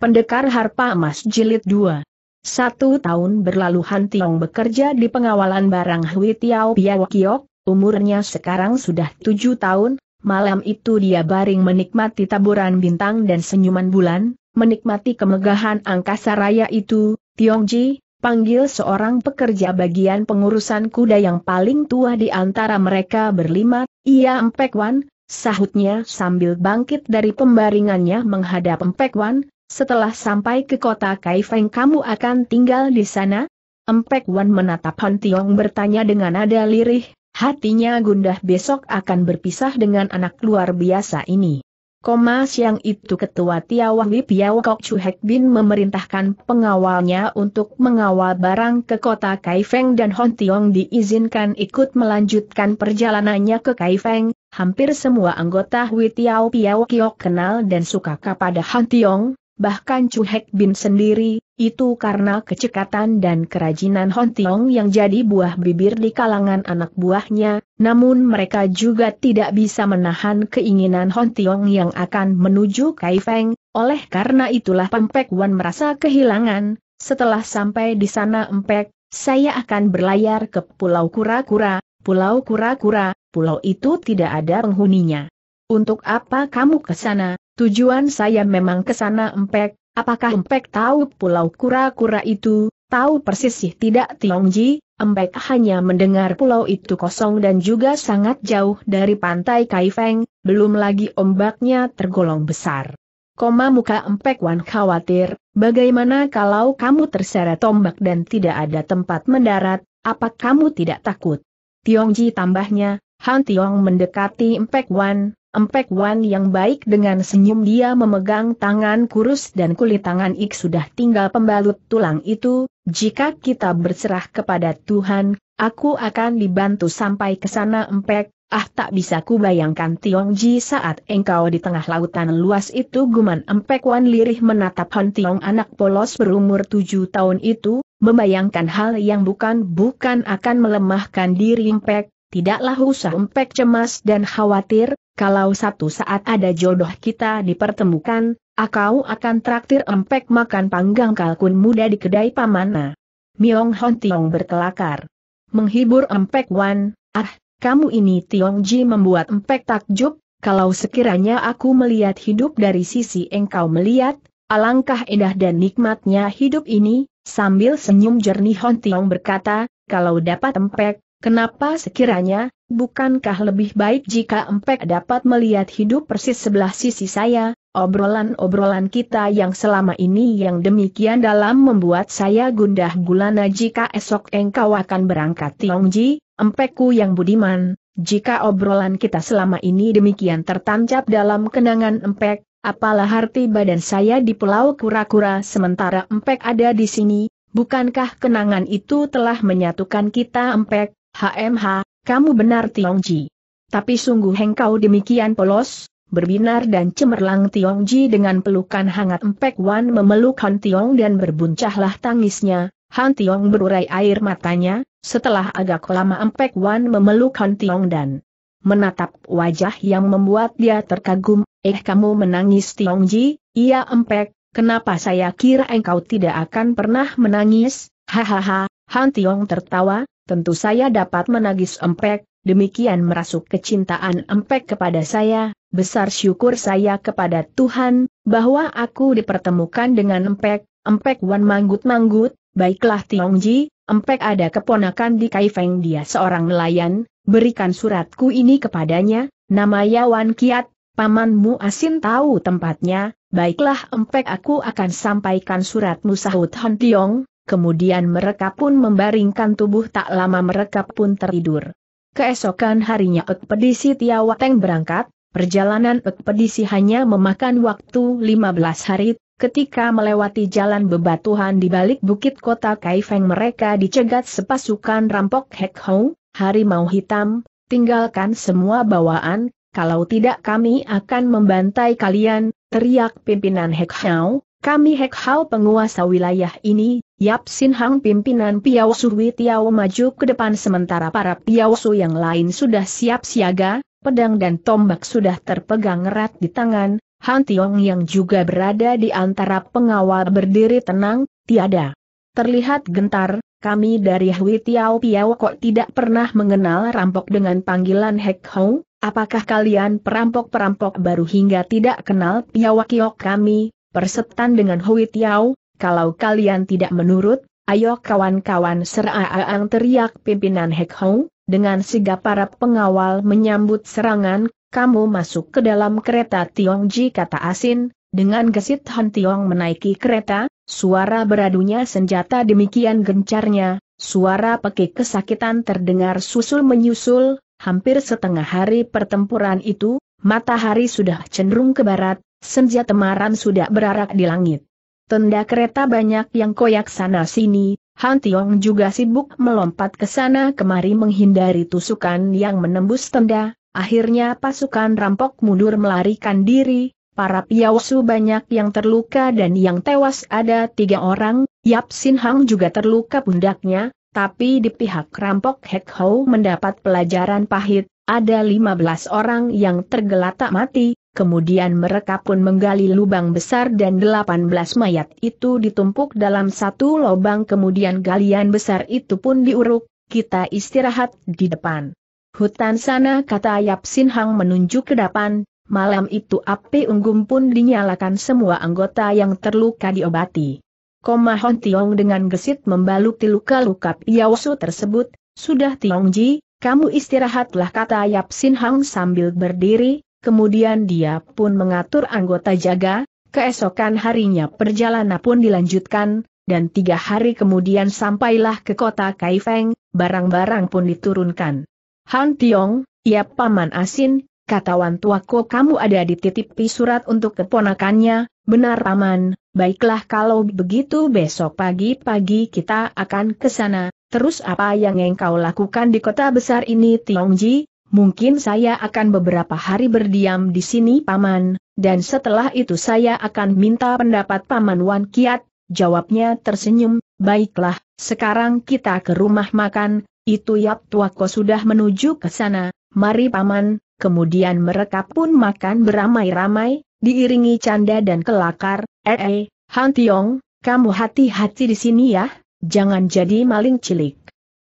Pendekar Harpa Emas Jilid 2 Satu tahun berlalu Han Tiong bekerja di pengawalan barang Hui Tiao Piao Kiok, umurnya sekarang sudah tujuh tahun, malam itu dia baring menikmati taburan bintang dan senyuman bulan, menikmati kemegahan angkasa raya itu, Tiong Ji, panggil seorang pekerja bagian pengurusan kuda yang paling tua di antara mereka berlima, ia Empek Wan, sahutnya sambil bangkit dari pembaringannya menghadap Empek Wan, setelah sampai ke kota Kaifeng kamu akan tinggal di sana? Empek Wan menatap Han Tiong bertanya dengan nada lirih, hatinya gundah besok akan berpisah dengan anak luar biasa ini. Koma siang itu ketua Tiawawi Piao Kok Chu Bin memerintahkan pengawalnya untuk mengawal barang ke kota Kaifeng dan Hon Tiong diizinkan ikut melanjutkan perjalanannya ke Kaifeng, hampir semua anggota Hui Tiao Piao Kiok kenal dan suka kepada Han Tiong, bahkan Chu Hek Bin sendiri, itu karena kecekatan dan kerajinan Hon Tiong yang jadi buah bibir di kalangan anak buahnya, namun mereka juga tidak bisa menahan keinginan Hon Tiong yang akan menuju Kai Feng, oleh karena itulah Pempek Wan merasa kehilangan, setelah sampai di sana Empek, saya akan berlayar ke Pulau Kura-Kura, Pulau Kura-Kura, pulau itu tidak ada penghuninya. Untuk apa kamu ke sana? Tujuan saya memang ke sana Empek, apakah Empek tahu pulau kura-kura itu, tahu persis sih tidak Tiongji, Empek hanya mendengar pulau itu kosong dan juga sangat jauh dari pantai Kaifeng, belum lagi ombaknya tergolong besar. Koma muka Empek Wan khawatir, bagaimana kalau kamu terseret ombak dan tidak ada tempat mendarat, apa kamu tidak takut? Tiongji tambahnya, Han Tiong mendekati Empek Wan, Empek Wan yang baik dengan senyum dia memegang tangan kurus dan kulit tangan Ik sudah tinggal pembalut tulang itu, jika kita berserah kepada Tuhan, aku akan dibantu sampai ke sana Empek, ah tak bisa kubayangkan bayangkan Tiong Ji saat engkau di tengah lautan luas itu guman Empek Wan lirih menatap Han Tiong anak polos berumur tujuh tahun itu, membayangkan hal yang bukan-bukan akan melemahkan diri Empek, tidaklah usah empek cemas dan khawatir, kalau satu saat ada jodoh kita dipertemukan, akau akan traktir empek makan panggang kalkun muda di kedai pamana. Myong Hon Tiong berkelakar. Menghibur empek Wan, ah, kamu ini Tiong Ji membuat empek takjub, kalau sekiranya aku melihat hidup dari sisi engkau melihat, alangkah indah dan nikmatnya hidup ini, sambil senyum jernih Hon Tiong berkata, kalau dapat empek, Kenapa sekiranya, bukankah lebih baik jika Empek dapat melihat hidup persis sebelah sisi saya, obrolan-obrolan kita yang selama ini yang demikian dalam membuat saya gundah gulana jika esok engkau akan berangkat Tiongji, Empekku yang budiman, jika obrolan kita selama ini demikian tertancap dalam kenangan Empek, apalah arti badan saya di Pulau Kura-Kura sementara Empek ada di sini, bukankah kenangan itu telah menyatukan kita Empek? HMH, kamu benar Tiong Ji. Tapi sungguh engkau demikian polos, berbinar dan cemerlang Tiong Ji dengan pelukan hangat Empek Wan memeluk Han Tiong dan berbuncahlah tangisnya, Han Tiong berurai air matanya, setelah agak lama Empek Wan memeluk Han Tiong dan menatap wajah yang membuat dia terkagum, eh kamu menangis Tiong Ji, iya Empek, kenapa saya kira engkau tidak akan pernah menangis, hahaha, Han Tiong tertawa, tentu saya dapat menagis empek, demikian merasuk kecintaan empek kepada saya, besar syukur saya kepada Tuhan, bahwa aku dipertemukan dengan empek, empek wan manggut-manggut, baiklah Tiongji, empek ada keponakan di Kaifeng dia seorang nelayan, berikan suratku ini kepadanya, namanya Wan Kiat, pamanmu asin tahu tempatnya, baiklah empek aku akan sampaikan suratmu sahut Han Tiong, kemudian mereka pun membaringkan tubuh tak lama mereka pun tertidur. Keesokan harinya ekpedisi Tiawateng berangkat, perjalanan ekpedisi hanya memakan waktu 15 hari, ketika melewati jalan bebatuhan di balik bukit kota Kaifeng mereka dicegat sepasukan rampok Hek Hou, mau hitam, tinggalkan semua bawaan, kalau tidak kami akan membantai kalian, teriak pimpinan Hek kami Hek hal penguasa wilayah ini, Yap Sin Hang pimpinan Piao Sui Tiao maju ke depan sementara para Piao Su yang lain sudah siap siaga, pedang dan tombak sudah terpegang erat di tangan, Han Tiong yang juga berada di antara pengawal berdiri tenang, tiada. Terlihat gentar, kami dari Hui Tiao Piao kok tidak pernah mengenal rampok dengan panggilan Hek Hao, apakah kalian perampok-perampok baru hingga tidak kenal Piao Kiok kami, persetan dengan Hui Tiao, kalau kalian tidak menurut, ayo kawan-kawan seraaang teriak pimpinan Hek Hong, dengan sigap para pengawal menyambut serangan, kamu masuk ke dalam kereta Ji kata Asin, dengan gesit Han Tiong menaiki kereta, suara beradunya senjata demikian gencarnya, suara pekik kesakitan terdengar susul-menyusul, hampir setengah hari pertempuran itu, matahari sudah cenderung ke barat, Senja temaram sudah berarak di langit. Tenda kereta banyak yang koyak sana-sini, Han Tiong juga sibuk melompat ke sana kemari menghindari tusukan yang menembus tenda, akhirnya pasukan rampok mundur melarikan diri, para piausu banyak yang terluka dan yang tewas ada tiga orang, Yap Sin Hang juga terluka pundaknya, tapi di pihak rampok Hek Hou mendapat pelajaran pahit, ada 15 orang yang tergelata mati, Kemudian mereka pun menggali lubang besar dan 18 mayat itu ditumpuk dalam satu lubang kemudian galian besar itu pun diuruk, kita istirahat di depan. Hutan sana kata Yap Sin Hang menunjuk ke depan, malam itu api unggum pun dinyalakan semua anggota yang terluka diobati. Koma Hon Tiong dengan gesit membaluti luka-luka Piaosu tersebut, sudah Tiong Ji, kamu istirahatlah kata Yap Sin Hang sambil berdiri, kemudian dia pun mengatur anggota jaga, keesokan harinya perjalanan pun dilanjutkan, dan tiga hari kemudian sampailah ke kota Kaifeng, barang-barang pun diturunkan. Han Tiong, ya paman asin, kata Wan Tuako kamu ada dititipi surat untuk keponakannya, benar paman, baiklah kalau begitu besok pagi-pagi kita akan ke sana, terus apa yang engkau lakukan di kota besar ini Tiongji, Mungkin saya akan beberapa hari berdiam di sini Paman, dan setelah itu saya akan minta pendapat Paman Wan Kiat, jawabnya tersenyum, baiklah, sekarang kita ke rumah makan, itu Yap Tuako sudah menuju ke sana, mari Paman, kemudian mereka pun makan beramai-ramai, diiringi canda dan kelakar, eh eh, Han Tiong, kamu hati-hati di sini ya, jangan jadi maling cilik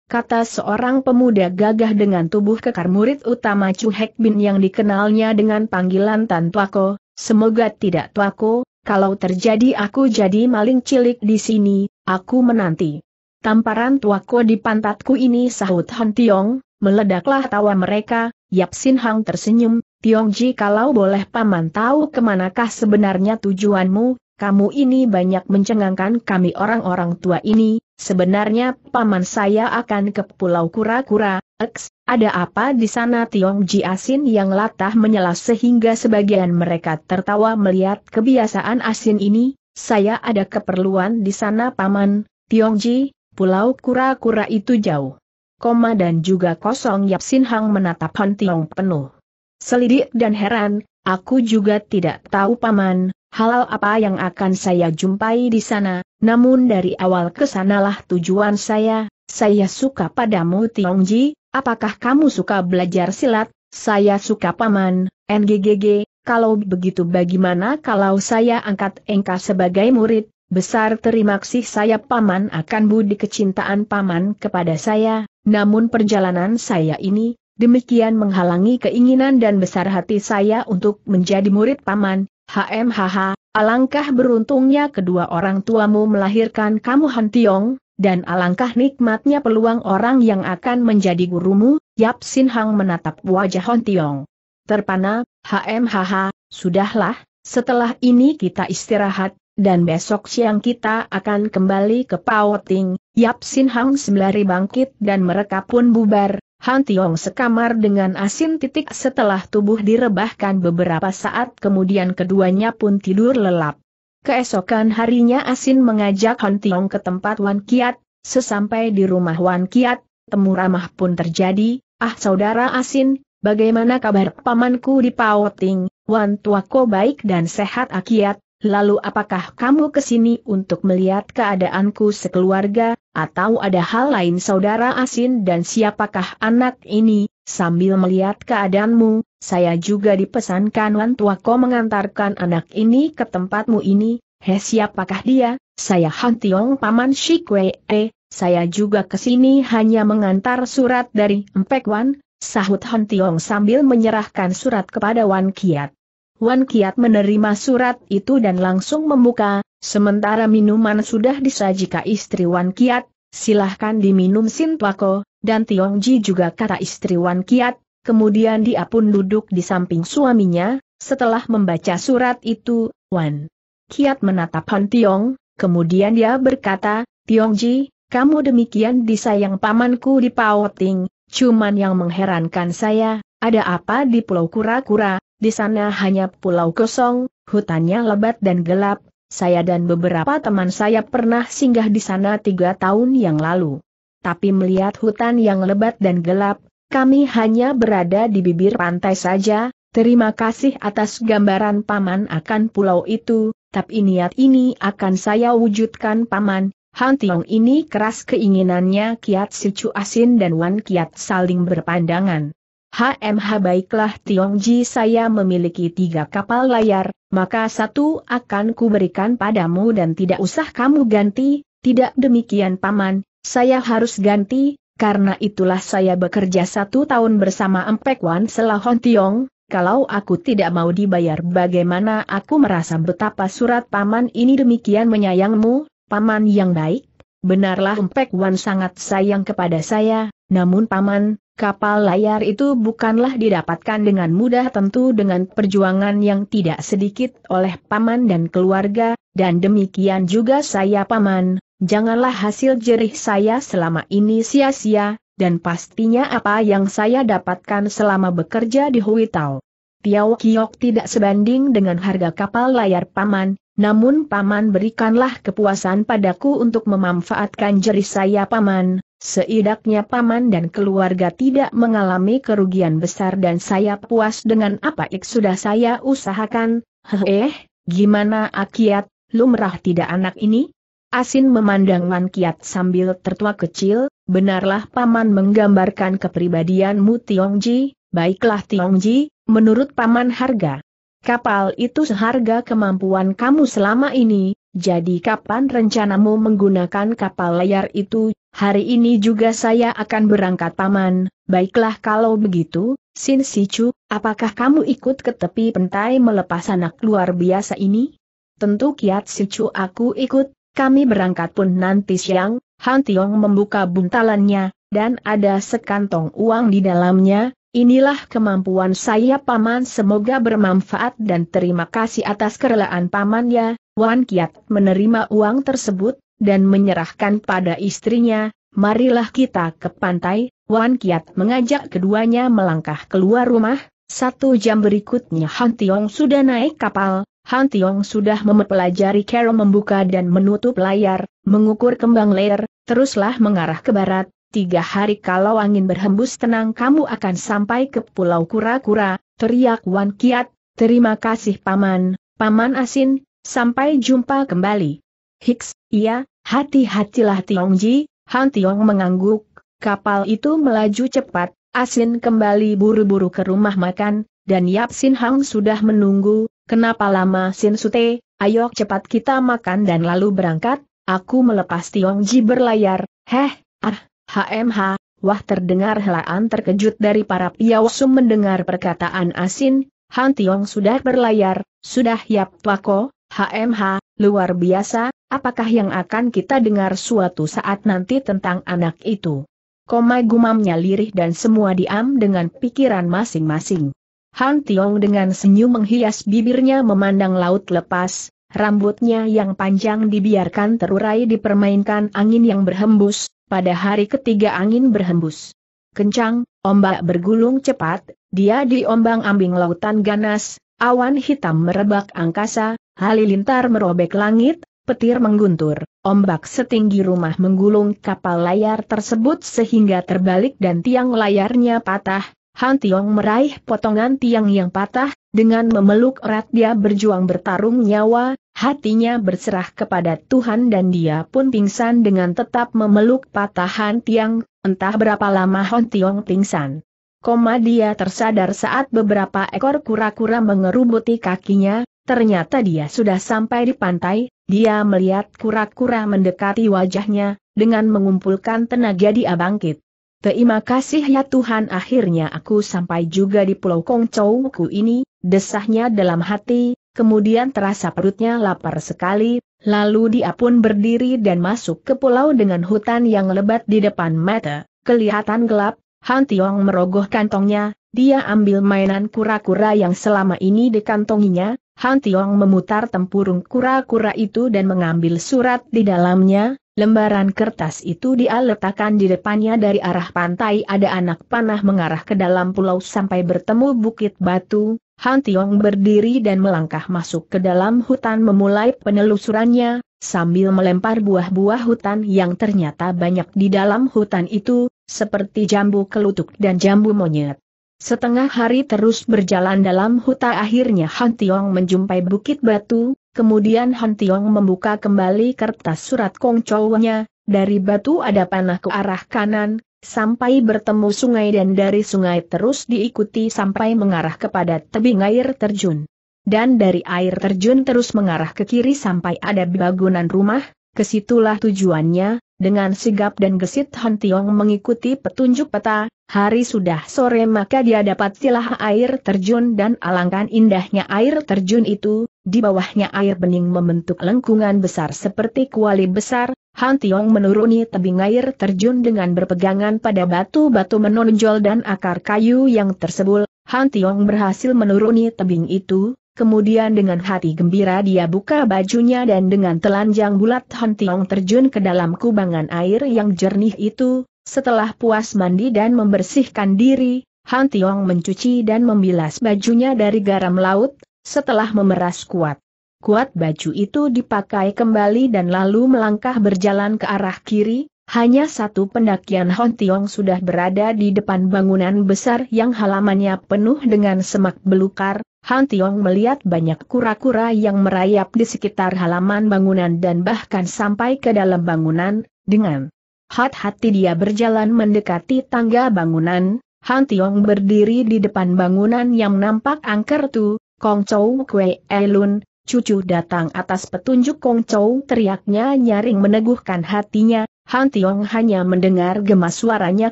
kata seorang pemuda gagah dengan tubuh kekar murid utama Chu Hek Bin yang dikenalnya dengan panggilan Tan Tuako, semoga tidak Tuako, kalau terjadi aku jadi maling cilik di sini, aku menanti. Tamparan Tuako di pantatku ini sahut Han Tiong, meledaklah tawa mereka, Yap Sin Hang tersenyum, Tiong Ji kalau boleh paman tahu kemanakah sebenarnya tujuanmu, kamu ini banyak mencengangkan kami orang-orang tua ini, sebenarnya paman saya akan ke Pulau Kura-Kura, eks, ada apa di sana Tiong Ji Asin yang latah menyela sehingga sebagian mereka tertawa melihat kebiasaan Asin ini, saya ada keperluan di sana paman, Tiong Ji, Pulau Kura-Kura itu jauh. Koma dan juga kosong Yap Sin Hang menatap Han Tiong penuh. Selidik dan heran, aku juga tidak tahu paman, halal apa yang akan saya jumpai di sana, namun dari awal kesanalah tujuan saya, saya suka padamu Tiongji, apakah kamu suka belajar silat, saya suka paman, NGGG, kalau begitu bagaimana kalau saya angkat engka sebagai murid, besar terima kasih saya paman akan budi kecintaan paman kepada saya, namun perjalanan saya ini, demikian menghalangi keinginan dan besar hati saya untuk menjadi murid paman, HMHH, alangkah beruntungnya kedua orang tuamu melahirkan kamu Hantiong, dan alangkah nikmatnya peluang orang yang akan menjadi gurumu, Yap Sin Hang menatap wajah Hantiong. Terpana, HMHH, sudahlah, setelah ini kita istirahat, dan besok siang kita akan kembali ke Ting. Yap Sin Hang sembari bangkit dan mereka pun bubar, Han Tiong sekamar dengan asin titik setelah tubuh direbahkan beberapa saat kemudian keduanya pun tidur lelap. Keesokan harinya Asin mengajak Han Tiong ke tempat Wan Kiat, sesampai di rumah Wan Kiat, temu ramah pun terjadi, ah saudara Asin, bagaimana kabar pamanku di Ting? Wan Tuako baik dan sehat Akiat, lalu apakah kamu kesini untuk melihat keadaanku sekeluarga, atau ada hal lain saudara asin dan siapakah anak ini, sambil melihat keadaanmu, saya juga dipesankan Wantuako mengantarkan anak ini ke tempatmu ini, he siapakah dia, saya Han Tiong Paman Shikwe, eh, saya juga kesini hanya mengantar surat dari Empek Wan, sahut Han Tiong sambil menyerahkan surat kepada Wan Kiat. Wan Kiat menerima surat itu dan langsung membuka, sementara minuman sudah disajikan istri Wan Kiat, silahkan diminum Sintuako, dan Ji juga kata istri Wan Kiat, kemudian dia pun duduk di samping suaminya, setelah membaca surat itu, Wan Kiat menatap Han Tiong, kemudian dia berkata, Ji, kamu demikian disayang pamanku di Pao Ting. cuman yang mengherankan saya, ada apa di Pulau Kura-Kura, di sana hanya pulau kosong, hutannya lebat dan gelap, saya dan beberapa teman saya pernah singgah di sana tiga tahun yang lalu. Tapi melihat hutan yang lebat dan gelap, kami hanya berada di bibir pantai saja, terima kasih atas gambaran Paman akan pulau itu, tapi niat ini akan saya wujudkan Paman, Han Tiong ini keras keinginannya Kiat Sichu Asin dan Wan Kiat saling berpandangan. HMH baiklah Tiong Ji saya memiliki tiga kapal layar, maka satu akan kuberikan padamu dan tidak usah kamu ganti, tidak demikian paman, saya harus ganti, karena itulah saya bekerja satu tahun bersama Empek Wan Selahon Tiong, kalau aku tidak mau dibayar bagaimana aku merasa betapa surat paman ini demikian menyayangmu, paman yang baik, benarlah Empek Wan sangat sayang kepada saya, namun paman, Kapal layar itu bukanlah didapatkan dengan mudah tentu dengan perjuangan yang tidak sedikit oleh paman dan keluarga, dan demikian juga saya paman, janganlah hasil jerih saya selama ini sia-sia, dan pastinya apa yang saya dapatkan selama bekerja di Huitao. Tiao Kiok tidak sebanding dengan harga kapal layar paman, namun paman berikanlah kepuasan padaku untuk memanfaatkan jerih saya paman, Seidaknya paman dan keluarga tidak mengalami kerugian besar dan saya puas dengan apa ik sudah saya usahakan, Eh, gimana akiat, lumrah tidak anak ini? Asin memandang Wan Kiat sambil tertua kecil, benarlah paman menggambarkan kepribadianmu Tiongji, baiklah Tiongji, menurut paman harga. Kapal itu seharga kemampuan kamu selama ini, jadi kapan rencanamu menggunakan kapal layar itu? Hari ini juga saya akan berangkat paman, baiklah kalau begitu, Sin Sichu, apakah kamu ikut ke tepi pantai melepas anak luar biasa ini? Tentu Kiat Sichu aku ikut, kami berangkat pun nanti siang, Han Tiong membuka buntalannya, dan ada sekantong uang di dalamnya, Inilah kemampuan saya Paman semoga bermanfaat dan terima kasih atas kerelaan Pamannya. Wan Kiat menerima uang tersebut, dan menyerahkan pada istrinya, marilah kita ke pantai, Wan Kiat mengajak keduanya melangkah keluar rumah, satu jam berikutnya Han Tiong sudah naik kapal, Han Tiong sudah mempelajari cara membuka dan menutup layar, mengukur kembang layar, teruslah mengarah ke barat, tiga hari kalau angin berhembus tenang kamu akan sampai ke Pulau Kura-Kura, teriak Wan Kiat, terima kasih Paman, Paman Asin, sampai jumpa kembali. Hiks, iya, hati-hatilah Ji. Han Tiong mengangguk, kapal itu melaju cepat, Asin kembali buru-buru ke rumah makan, dan Yap Sin Hang sudah menunggu, kenapa lama Sin Sute, ayo cepat kita makan dan lalu berangkat, aku melepas Ji berlayar, heh, ah, HMH, wah terdengar helaan terkejut dari para piawsu mendengar perkataan asin, Han Tiong sudah berlayar, sudah yap tuako, HMH, luar biasa, apakah yang akan kita dengar suatu saat nanti tentang anak itu? Koma gumamnya lirih dan semua diam dengan pikiran masing-masing. Han Tiong dengan senyum menghias bibirnya memandang laut lepas, rambutnya yang panjang dibiarkan terurai dipermainkan angin yang berhembus, pada hari ketiga angin berhembus. Kencang, ombak bergulung cepat, dia diombang-ambing lautan ganas, awan hitam merebak angkasa, halilintar merobek langit, petir mengguntur, ombak setinggi rumah menggulung kapal layar tersebut sehingga terbalik dan tiang layarnya patah, Han Tiong meraih potongan tiang yang patah, dengan memeluk erat dia berjuang bertarung nyawa, hatinya berserah kepada Tuhan dan dia pun pingsan dengan tetap memeluk patahan tiang, entah berapa lama Hon Tiong pingsan. Koma dia tersadar saat beberapa ekor kura-kura mengerubuti kakinya, ternyata dia sudah sampai di pantai, dia melihat kura-kura mendekati wajahnya, dengan mengumpulkan tenaga dia bangkit. Terima kasih ya Tuhan akhirnya aku sampai juga di Pulau Kongcouku ini, desahnya dalam hati, kemudian terasa perutnya lapar sekali, lalu dia pun berdiri dan masuk ke pulau dengan hutan yang lebat di depan mata, kelihatan gelap, Han Tiong merogoh kantongnya, dia ambil mainan kura-kura yang selama ini dikantonginya, Han Tiong memutar tempurung kura-kura itu dan mengambil surat di dalamnya, lembaran kertas itu dia letakkan di depannya dari arah pantai ada anak panah mengarah ke dalam pulau sampai bertemu bukit batu, Han Tiong berdiri dan melangkah masuk ke dalam hutan memulai penelusurannya, sambil melempar buah-buah hutan yang ternyata banyak di dalam hutan itu, seperti jambu kelutuk dan jambu monyet. Setengah hari terus berjalan dalam hutan akhirnya Han Tiong menjumpai bukit batu, kemudian Han Tiong membuka kembali kertas surat kongcownya, dari batu ada panah ke arah kanan, sampai bertemu sungai dan dari sungai terus diikuti sampai mengarah kepada tebing air terjun. Dan dari air terjun terus mengarah ke kiri sampai ada bangunan rumah, kesitulah tujuannya, dengan sigap dan gesit Han Tiong mengikuti petunjuk peta, hari sudah sore maka dia dapat silah air terjun dan alangkan indahnya air terjun itu, di bawahnya air bening membentuk lengkungan besar seperti kuali besar, Han Tiong menuruni tebing air terjun dengan berpegangan pada batu-batu menonjol dan akar kayu yang tersebul, Han Tiong berhasil menuruni tebing itu, kemudian dengan hati gembira dia buka bajunya dan dengan telanjang bulat Han Tiong terjun ke dalam kubangan air yang jernih itu, setelah puas mandi dan membersihkan diri, Han Tiong mencuci dan membilas bajunya dari garam laut, setelah memeras kuat. Kuat baju itu dipakai kembali dan lalu melangkah berjalan ke arah kiri, hanya satu pendakian Hon Tiong sudah berada di depan bangunan besar yang halamannya penuh dengan semak belukar. Han Tiong melihat banyak kura-kura yang merayap di sekitar halaman bangunan dan bahkan sampai ke dalam bangunan, dengan hati-hati dia berjalan mendekati tangga bangunan. Han Tiong berdiri di depan bangunan yang nampak angker tu, Kong Chow Kwe Elun, cucu datang atas petunjuk Kong Chou teriaknya nyaring meneguhkan hatinya, Han Tiong hanya mendengar gemas suaranya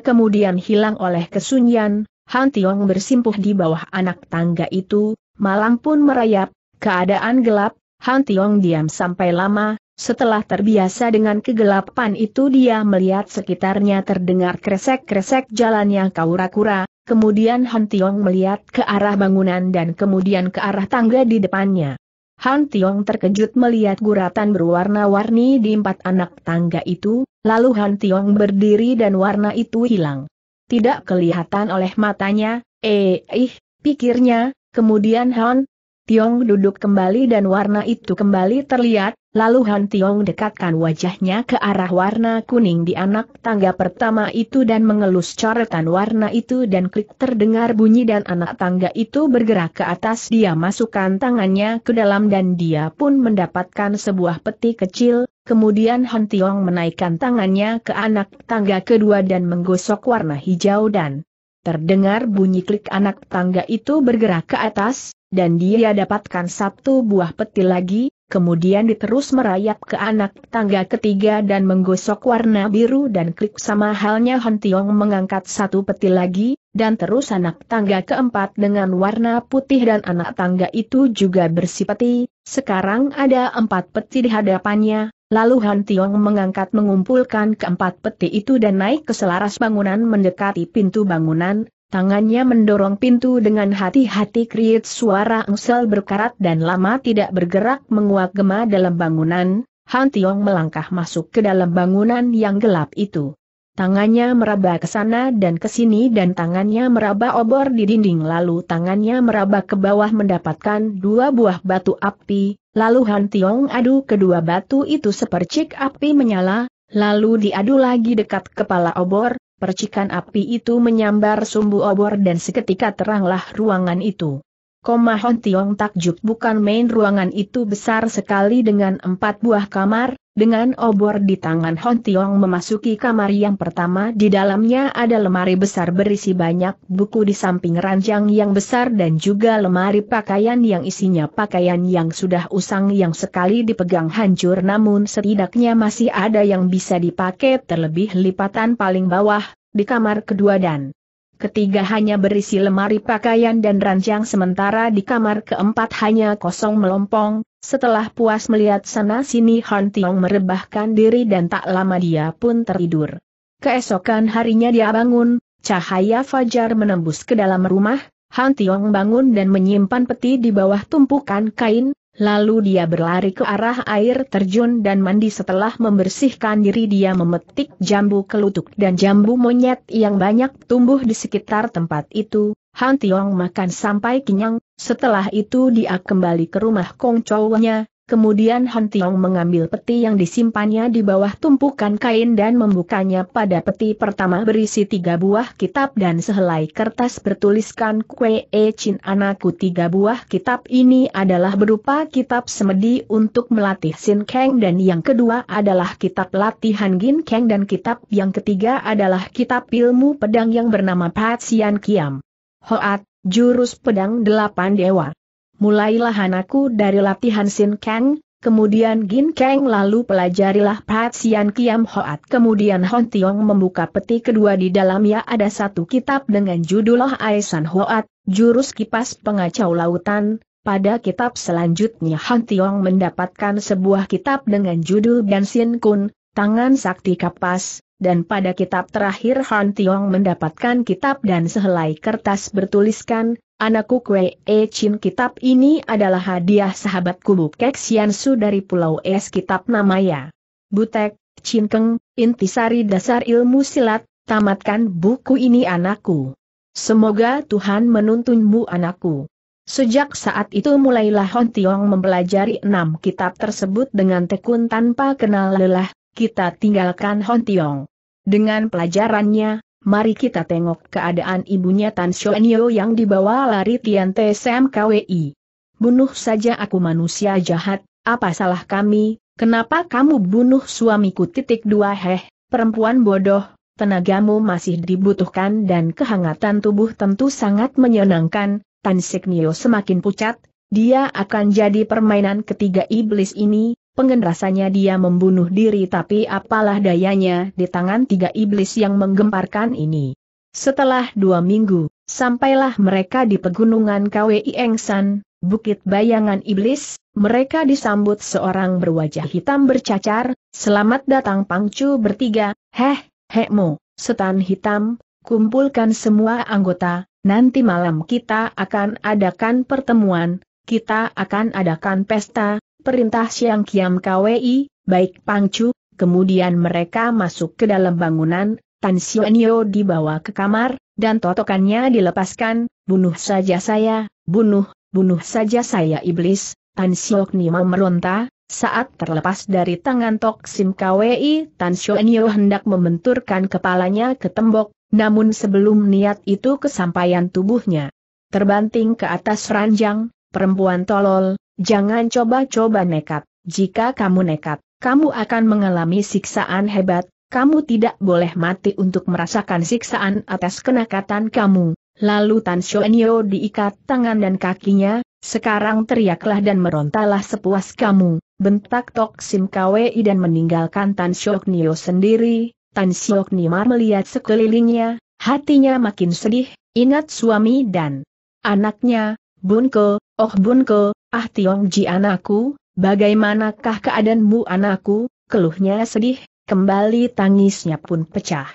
kemudian hilang oleh kesunyian, Han Tiong bersimpuh di bawah anak tangga itu, malang pun merayap, keadaan gelap, Han Tiong diam sampai lama, setelah terbiasa dengan kegelapan itu dia melihat sekitarnya terdengar kresek-kresek jalannya yang kaura-kura, kemudian Han Tiong melihat ke arah bangunan dan kemudian ke arah tangga di depannya. Han Tiong terkejut melihat guratan berwarna-warni di empat anak tangga itu, lalu Han Tiong berdiri dan warna itu hilang. Tidak kelihatan oleh matanya, eh, ih, pikirnya, kemudian Han, Tiong duduk kembali dan warna itu kembali terlihat, lalu Han Tiong dekatkan wajahnya ke arah warna kuning di anak tangga pertama itu dan mengelus coretan warna itu dan klik terdengar bunyi dan anak tangga itu bergerak ke atas dia masukkan tangannya ke dalam dan dia pun mendapatkan sebuah peti kecil, kemudian Han Tiong menaikkan tangannya ke anak tangga kedua dan menggosok warna hijau dan Terdengar bunyi klik anak tangga itu bergerak ke atas, dan dia dapatkan satu buah peti lagi, kemudian diterus merayap ke anak tangga ketiga dan menggosok warna biru dan klik sama halnya Han Tiong mengangkat satu peti lagi, dan terus anak tangga keempat dengan warna putih dan anak tangga itu juga bersih peti. sekarang ada empat peti di hadapannya, lalu Han Tiong mengangkat mengumpulkan keempat peti itu dan naik ke selaras bangunan mendekati pintu bangunan, Tangannya mendorong pintu dengan hati-hati kriit suara engsel berkarat dan lama tidak bergerak menguak gema dalam bangunan, Han Tiong melangkah masuk ke dalam bangunan yang gelap itu. Tangannya meraba ke sana dan ke sini dan tangannya meraba obor di dinding lalu tangannya meraba ke bawah mendapatkan dua buah batu api, lalu Han Tiong adu kedua batu itu sepercik api menyala, Lalu diadu lagi dekat kepala obor, percikan api itu menyambar sumbu obor dan seketika teranglah ruangan itu. Koma Hon Tiong takjub bukan main ruangan itu besar sekali dengan empat buah kamar, dengan obor di tangan Hon Tiong memasuki kamar yang pertama di dalamnya ada lemari besar berisi banyak buku di samping ranjang yang besar dan juga lemari pakaian yang isinya pakaian yang sudah usang yang sekali dipegang hancur namun setidaknya masih ada yang bisa dipakai terlebih lipatan paling bawah, di kamar kedua dan ketiga hanya berisi lemari pakaian dan ranjang sementara di kamar keempat hanya kosong melompong, setelah puas melihat sana-sini Han Tiong merebahkan diri dan tak lama dia pun tertidur. Keesokan harinya dia bangun, cahaya fajar menembus ke dalam rumah, Han Tiong bangun dan menyimpan peti di bawah tumpukan kain, lalu dia berlari ke arah air terjun dan mandi setelah membersihkan diri dia memetik jambu kelutuk dan jambu monyet yang banyak tumbuh di sekitar tempat itu, Han Tiong makan sampai kenyang, setelah itu dia kembali ke rumah Kong Chow-nya, kemudian Han Tiong mengambil peti yang disimpannya di bawah tumpukan kain dan membukanya pada peti pertama berisi tiga buah kitab dan sehelai kertas bertuliskan Kue E Chin anakku tiga buah kitab ini adalah berupa kitab semedi untuk melatih Sin Kang dan yang kedua adalah kitab latihan Gin Kang dan kitab yang ketiga adalah kitab ilmu pedang yang bernama Pat Sian Kiam. Hoat, jurus pedang delapan dewa. Mulailah anakku dari latihan Sin Kang, kemudian Gin Kang lalu pelajarilah Patsian Kiam Hoat. Kemudian Hon Tiong membuka peti kedua di dalamnya ada satu kitab dengan judul Aisan Hoat, jurus kipas pengacau lautan. Pada kitab selanjutnya Han Tiong mendapatkan sebuah kitab dengan judul Gansin Kun, tangan sakti kapas, dan pada kitab terakhir Han Tiong mendapatkan kitab dan sehelai kertas bertuliskan, Anakku Kwe E Chin kitab ini adalah hadiah sahabatku kubu Kek Su dari Pulau Es kitab namanya. Butek, Cinkeng, Intisari Dasar Ilmu Silat, tamatkan buku ini anakku. Semoga Tuhan menuntunmu anakku. Sejak saat itu mulailah Hon Tiong mempelajari enam kitab tersebut dengan tekun tanpa kenal lelah, kita tinggalkan Hon Tiong. Dengan pelajarannya, mari kita tengok keadaan ibunya Tan Shoenyo yang dibawa lari Tian Tsem KWI. Bunuh saja aku manusia jahat, apa salah kami, kenapa kamu bunuh suamiku titik dua heh, perempuan bodoh, tenagamu masih dibutuhkan dan kehangatan tubuh tentu sangat menyenangkan, Tan Siknio semakin pucat, dia akan jadi permainan ketiga iblis ini, Pengen rasanya dia membunuh diri tapi apalah dayanya di tangan tiga iblis yang menggemparkan ini. Setelah dua minggu, sampailah mereka di pegunungan KWI Engsan, Bukit Bayangan Iblis, mereka disambut seorang berwajah hitam bercacar, selamat datang pangcu bertiga, heh, hekmo, setan hitam, kumpulkan semua anggota, nanti malam kita akan adakan pertemuan, kita akan adakan pesta, perintah Siang Kiam KWI, baik Pangcu, kemudian mereka masuk ke dalam bangunan, Tan Sionio dibawa ke kamar, dan totokannya dilepaskan, bunuh saja saya, bunuh, bunuh saja saya iblis, Tan Sioknima meronta, saat terlepas dari tangan Tok Sim KWI, Tan Sionio hendak membenturkan kepalanya ke tembok, namun sebelum niat itu kesampaian tubuhnya terbanting ke atas ranjang, perempuan tolol, Jangan coba-coba nekat, jika kamu nekat, kamu akan mengalami siksaan hebat, kamu tidak boleh mati untuk merasakan siksaan atas kenakatan kamu. Lalu Tan Xuanyo diikat tangan dan kakinya, sekarang teriaklah dan merontalah sepuas kamu, bentak Tok Sim Kwei dan meninggalkan Tan Xuanyo sendiri, Tan Xuanyo melihat sekelilingnya, hatinya makin sedih, ingat suami dan anaknya, Bunko, Oh Bunko, ah Tiong Ji anakku, bagaimanakah keadaanmu anakku, keluhnya sedih, kembali tangisnya pun pecah.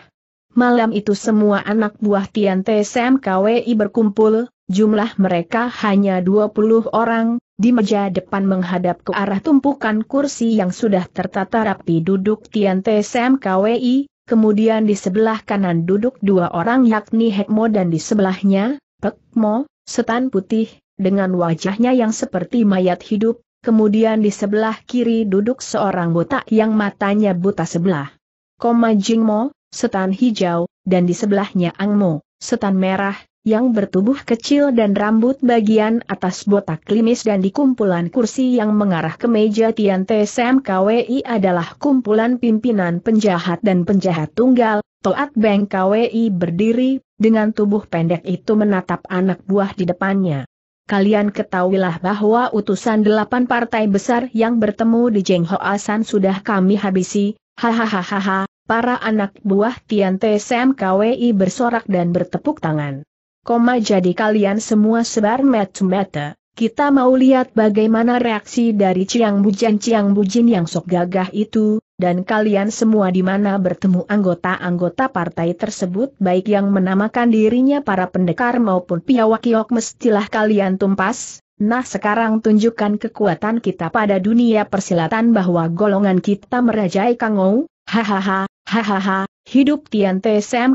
Malam itu semua anak buah Tian TSM KWI berkumpul, jumlah mereka hanya 20 orang, di meja depan menghadap ke arah tumpukan kursi yang sudah tertata rapi duduk Tian TSM KWI, kemudian di sebelah kanan duduk dua orang yakni Hekmo dan di sebelahnya, Pekmo, setan putih, dengan wajahnya yang seperti mayat hidup, kemudian di sebelah kiri duduk seorang botak yang matanya buta sebelah. Koma Jingmo, setan hijau, dan di sebelahnya Angmo, setan merah, yang bertubuh kecil dan rambut bagian atas botak klimis dan di kumpulan kursi yang mengarah ke meja Tian TSMKWI adalah kumpulan pimpinan penjahat dan penjahat tunggal, Toat Beng KWI berdiri, dengan tubuh pendek itu menatap anak buah di depannya kalian ketahuilah bahwa utusan delapan partai besar yang bertemu di Jeng Hoasan sudah kami habisi, hahaha, para anak buah Tian Tsem KWI bersorak dan bertepuk tangan. Koma jadi kalian semua sebar metu-meta, kita mau lihat bagaimana reaksi dari Ciang Bujan Ciang Bujin yang sok gagah itu, dan kalian semua di mana bertemu anggota-anggota partai tersebut baik yang menamakan dirinya para pendekar maupun piawakiok mestilah kalian tumpas. Nah sekarang tunjukkan kekuatan kita pada dunia persilatan bahwa golongan kita merajai kangou, hahaha, hahaha, hidup Tian Tsem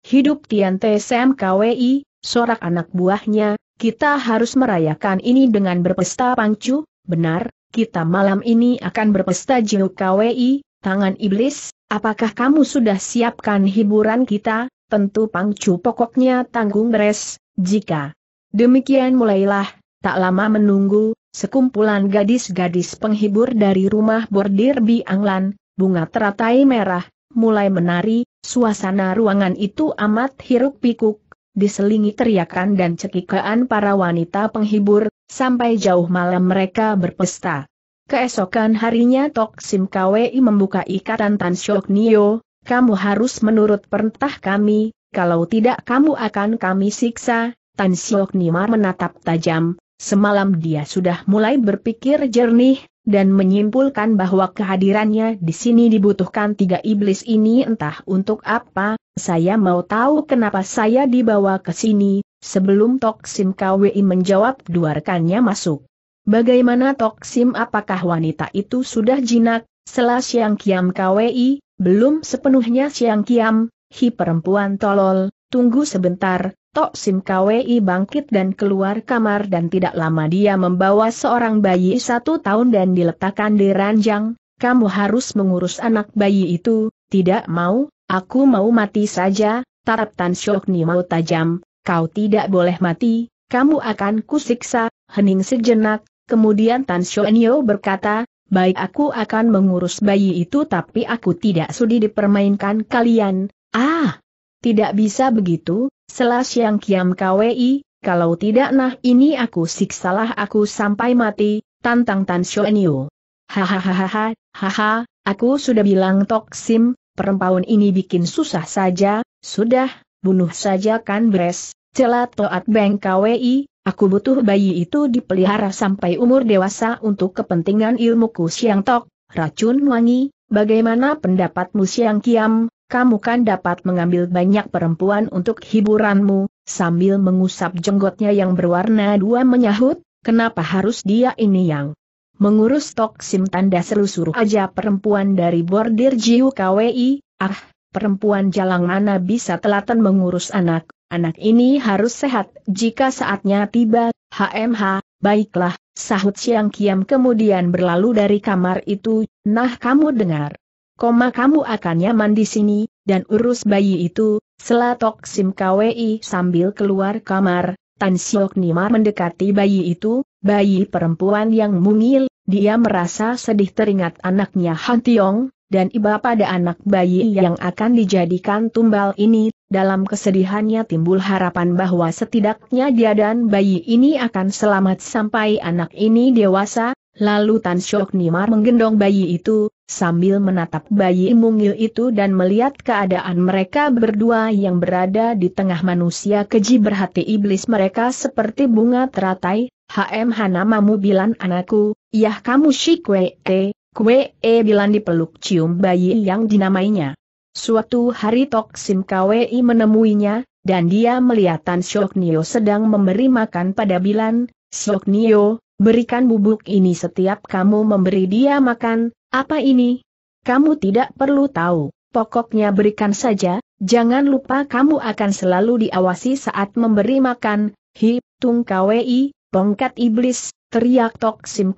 hidup Tian Tsem KWI, sorak anak buahnya, kita harus merayakan ini dengan berpesta pangcu, benar, kita malam ini akan berpesta Jukawi, tangan iblis, apakah kamu sudah siapkan hiburan kita? Tentu pangcu pokoknya tanggung beres, jika demikian mulailah, tak lama menunggu, sekumpulan gadis-gadis penghibur dari rumah bordir Bianglan, bunga teratai merah, mulai menari, suasana ruangan itu amat hiruk pikuk, diselingi teriakan dan cekikaan para wanita penghibur, Sampai jauh malam mereka berpesta. Keesokan harinya Tok Sim Kwi membuka ikatan Tan Siok Nio, kamu harus menurut perintah kami, kalau tidak kamu akan kami siksa, Tan Siok Nimar menatap tajam, semalam dia sudah mulai berpikir jernih, dan menyimpulkan bahwa kehadirannya di sini dibutuhkan tiga iblis ini entah untuk apa, saya mau tahu kenapa saya dibawa ke sini, Sebelum Toksim KWI menjawab dua rekannya masuk. Bagaimana Toksim apakah wanita itu sudah jinak, selah Siang Kiam KWI, belum sepenuhnya Siang Kiam, hi perempuan tolol, tunggu sebentar, Toksim KWI bangkit dan keluar kamar dan tidak lama dia membawa seorang bayi satu tahun dan diletakkan di ranjang, kamu harus mengurus anak bayi itu, tidak mau, aku mau mati saja, tarap Tan Syokni mau tajam, kau tidak boleh mati, kamu akan kusiksa, hening sejenak, kemudian Tan Shonyo berkata, baik aku akan mengurus bayi itu tapi aku tidak sudi dipermainkan kalian, ah, tidak bisa begitu, selas yang kiam kwi, kalau tidak nah ini aku siksalah aku sampai mati, tantang Tan Shonyo. Hahaha, haha, aku sudah bilang Toksim, perempuan ini bikin susah saja, sudah, bunuh saja kan beres, celat Toat Beng KWI, aku butuh bayi itu dipelihara sampai umur dewasa untuk kepentingan ilmuku siang tok, racun wangi, bagaimana pendapatmu siang kiam, kamu kan dapat mengambil banyak perempuan untuk hiburanmu, sambil mengusap jenggotnya yang berwarna dua menyahut, kenapa harus dia ini yang mengurus tok sim tanda seru suruh aja perempuan dari bordir Jiu KWI, ah, perempuan jalang mana bisa telaten mengurus anak, anak ini harus sehat, jika saatnya tiba, HMH, baiklah, sahut Siang Kiam kemudian berlalu dari kamar itu, nah kamu dengar. Koma kamu akan nyaman di sini, dan urus bayi itu, selatok Sim KWI sambil keluar kamar, Tan Siok Nimar mendekati bayi itu, bayi perempuan yang mungil, dia merasa sedih teringat anaknya Han Tiong, dan iba pada anak bayi yang akan dijadikan tumbal ini, dalam kesedihannya timbul harapan bahwa setidaknya dia dan bayi ini akan selamat sampai anak ini dewasa, lalu Tan Syok Nimar menggendong bayi itu, sambil menatap bayi mungil itu dan melihat keadaan mereka berdua yang berada di tengah manusia keji berhati iblis mereka seperti bunga teratai, HM Hanamamu bilang anakku, yah kamu eh, Kue E Bilan dipeluk cium bayi yang dinamainya. Suatu hari Tok Sim menemuinya, dan dia melihat Tan Nio sedang memberi makan pada Bilan. Shok Nio, berikan bubuk ini setiap kamu memberi dia makan, apa ini? Kamu tidak perlu tahu, pokoknya berikan saja, jangan lupa kamu akan selalu diawasi saat memberi makan. Hi, Tung Kwei, tongkat iblis, teriak Tok Sim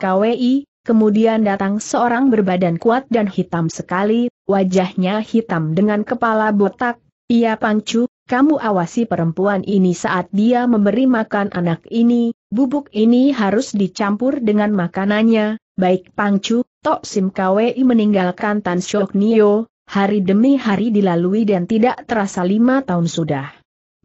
Kemudian datang seorang berbadan kuat dan hitam sekali, wajahnya hitam dengan kepala botak. Ia Pangcu. kamu awasi perempuan ini saat dia memberi makan anak ini, bubuk ini harus dicampur dengan makanannya, baik pangcu, Tok Sim meninggalkan Tan Shok Nio, hari demi hari dilalui dan tidak terasa lima tahun sudah.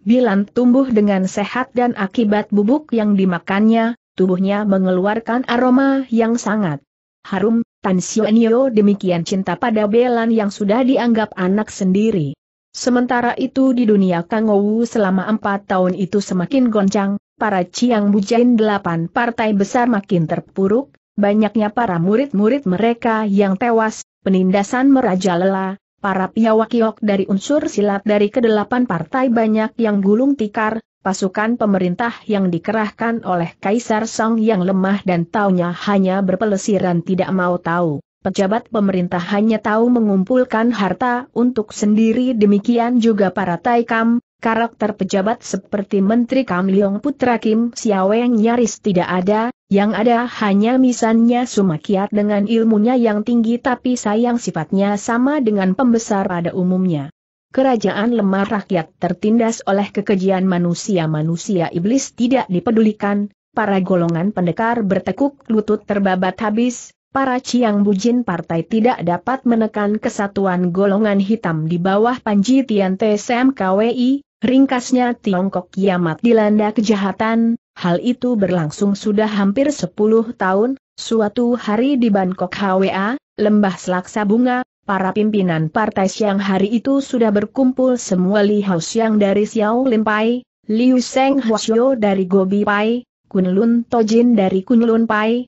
Bilan tumbuh dengan sehat dan akibat bubuk yang dimakannya, tubuhnya mengeluarkan aroma yang sangat harum, Tan Xiuanyo demikian cinta pada Belan yang sudah dianggap anak sendiri. Sementara itu di dunia Kangowu selama empat tahun itu semakin goncang, para Ciang Bujain delapan partai besar makin terpuruk, banyaknya para murid-murid mereka yang tewas, penindasan merajalela, para piawakiok dari unsur silat dari kedelapan partai banyak yang gulung tikar, pasukan pemerintah yang dikerahkan oleh Kaisar Song yang lemah dan taunya hanya berpelesiran tidak mau tahu. Pejabat pemerintah hanya tahu mengumpulkan harta untuk sendiri demikian juga para Taikam, karakter pejabat seperti Menteri Kam Leong Putra Kim Siaweng nyaris tidak ada, yang ada hanya misalnya Sumakiat dengan ilmunya yang tinggi tapi sayang sifatnya sama dengan pembesar pada umumnya kerajaan lemah rakyat tertindas oleh kekejian manusia-manusia iblis tidak dipedulikan, para golongan pendekar bertekuk lutut terbabat habis, para ciang bujin partai tidak dapat menekan kesatuan golongan hitam di bawah Panji Tian TSMKWI, ringkasnya Tiongkok kiamat dilanda kejahatan, hal itu berlangsung sudah hampir 10 tahun, suatu hari di Bangkok HWA, lembah selaksa bunga, Para pimpinan partai siang hari itu sudah berkumpul semua Li Hao Xiang dari Xiao Lim Pai, Liu Seng Huo dari Gobi Pai, Kunlun Tojin dari Kunlun Pai,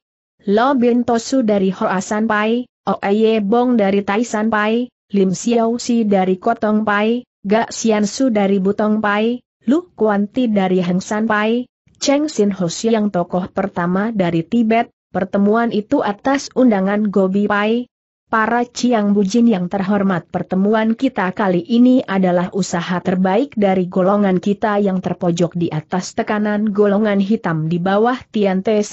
Lo Bin Tosu dari Hoasan Pai, Oeye Bong dari Taishan Pai, Lim Xiao Si dari Kotong Pai, Ga Xian Su dari Butong Pai, Lu Kuanti dari Hengsan Pai, Cheng Xin Ho yang tokoh pertama dari Tibet, pertemuan itu atas undangan Gobi Pai, Para Ciang Bujin yang terhormat pertemuan kita kali ini adalah usaha terbaik dari golongan kita yang terpojok di atas tekanan golongan hitam di bawah Tian Te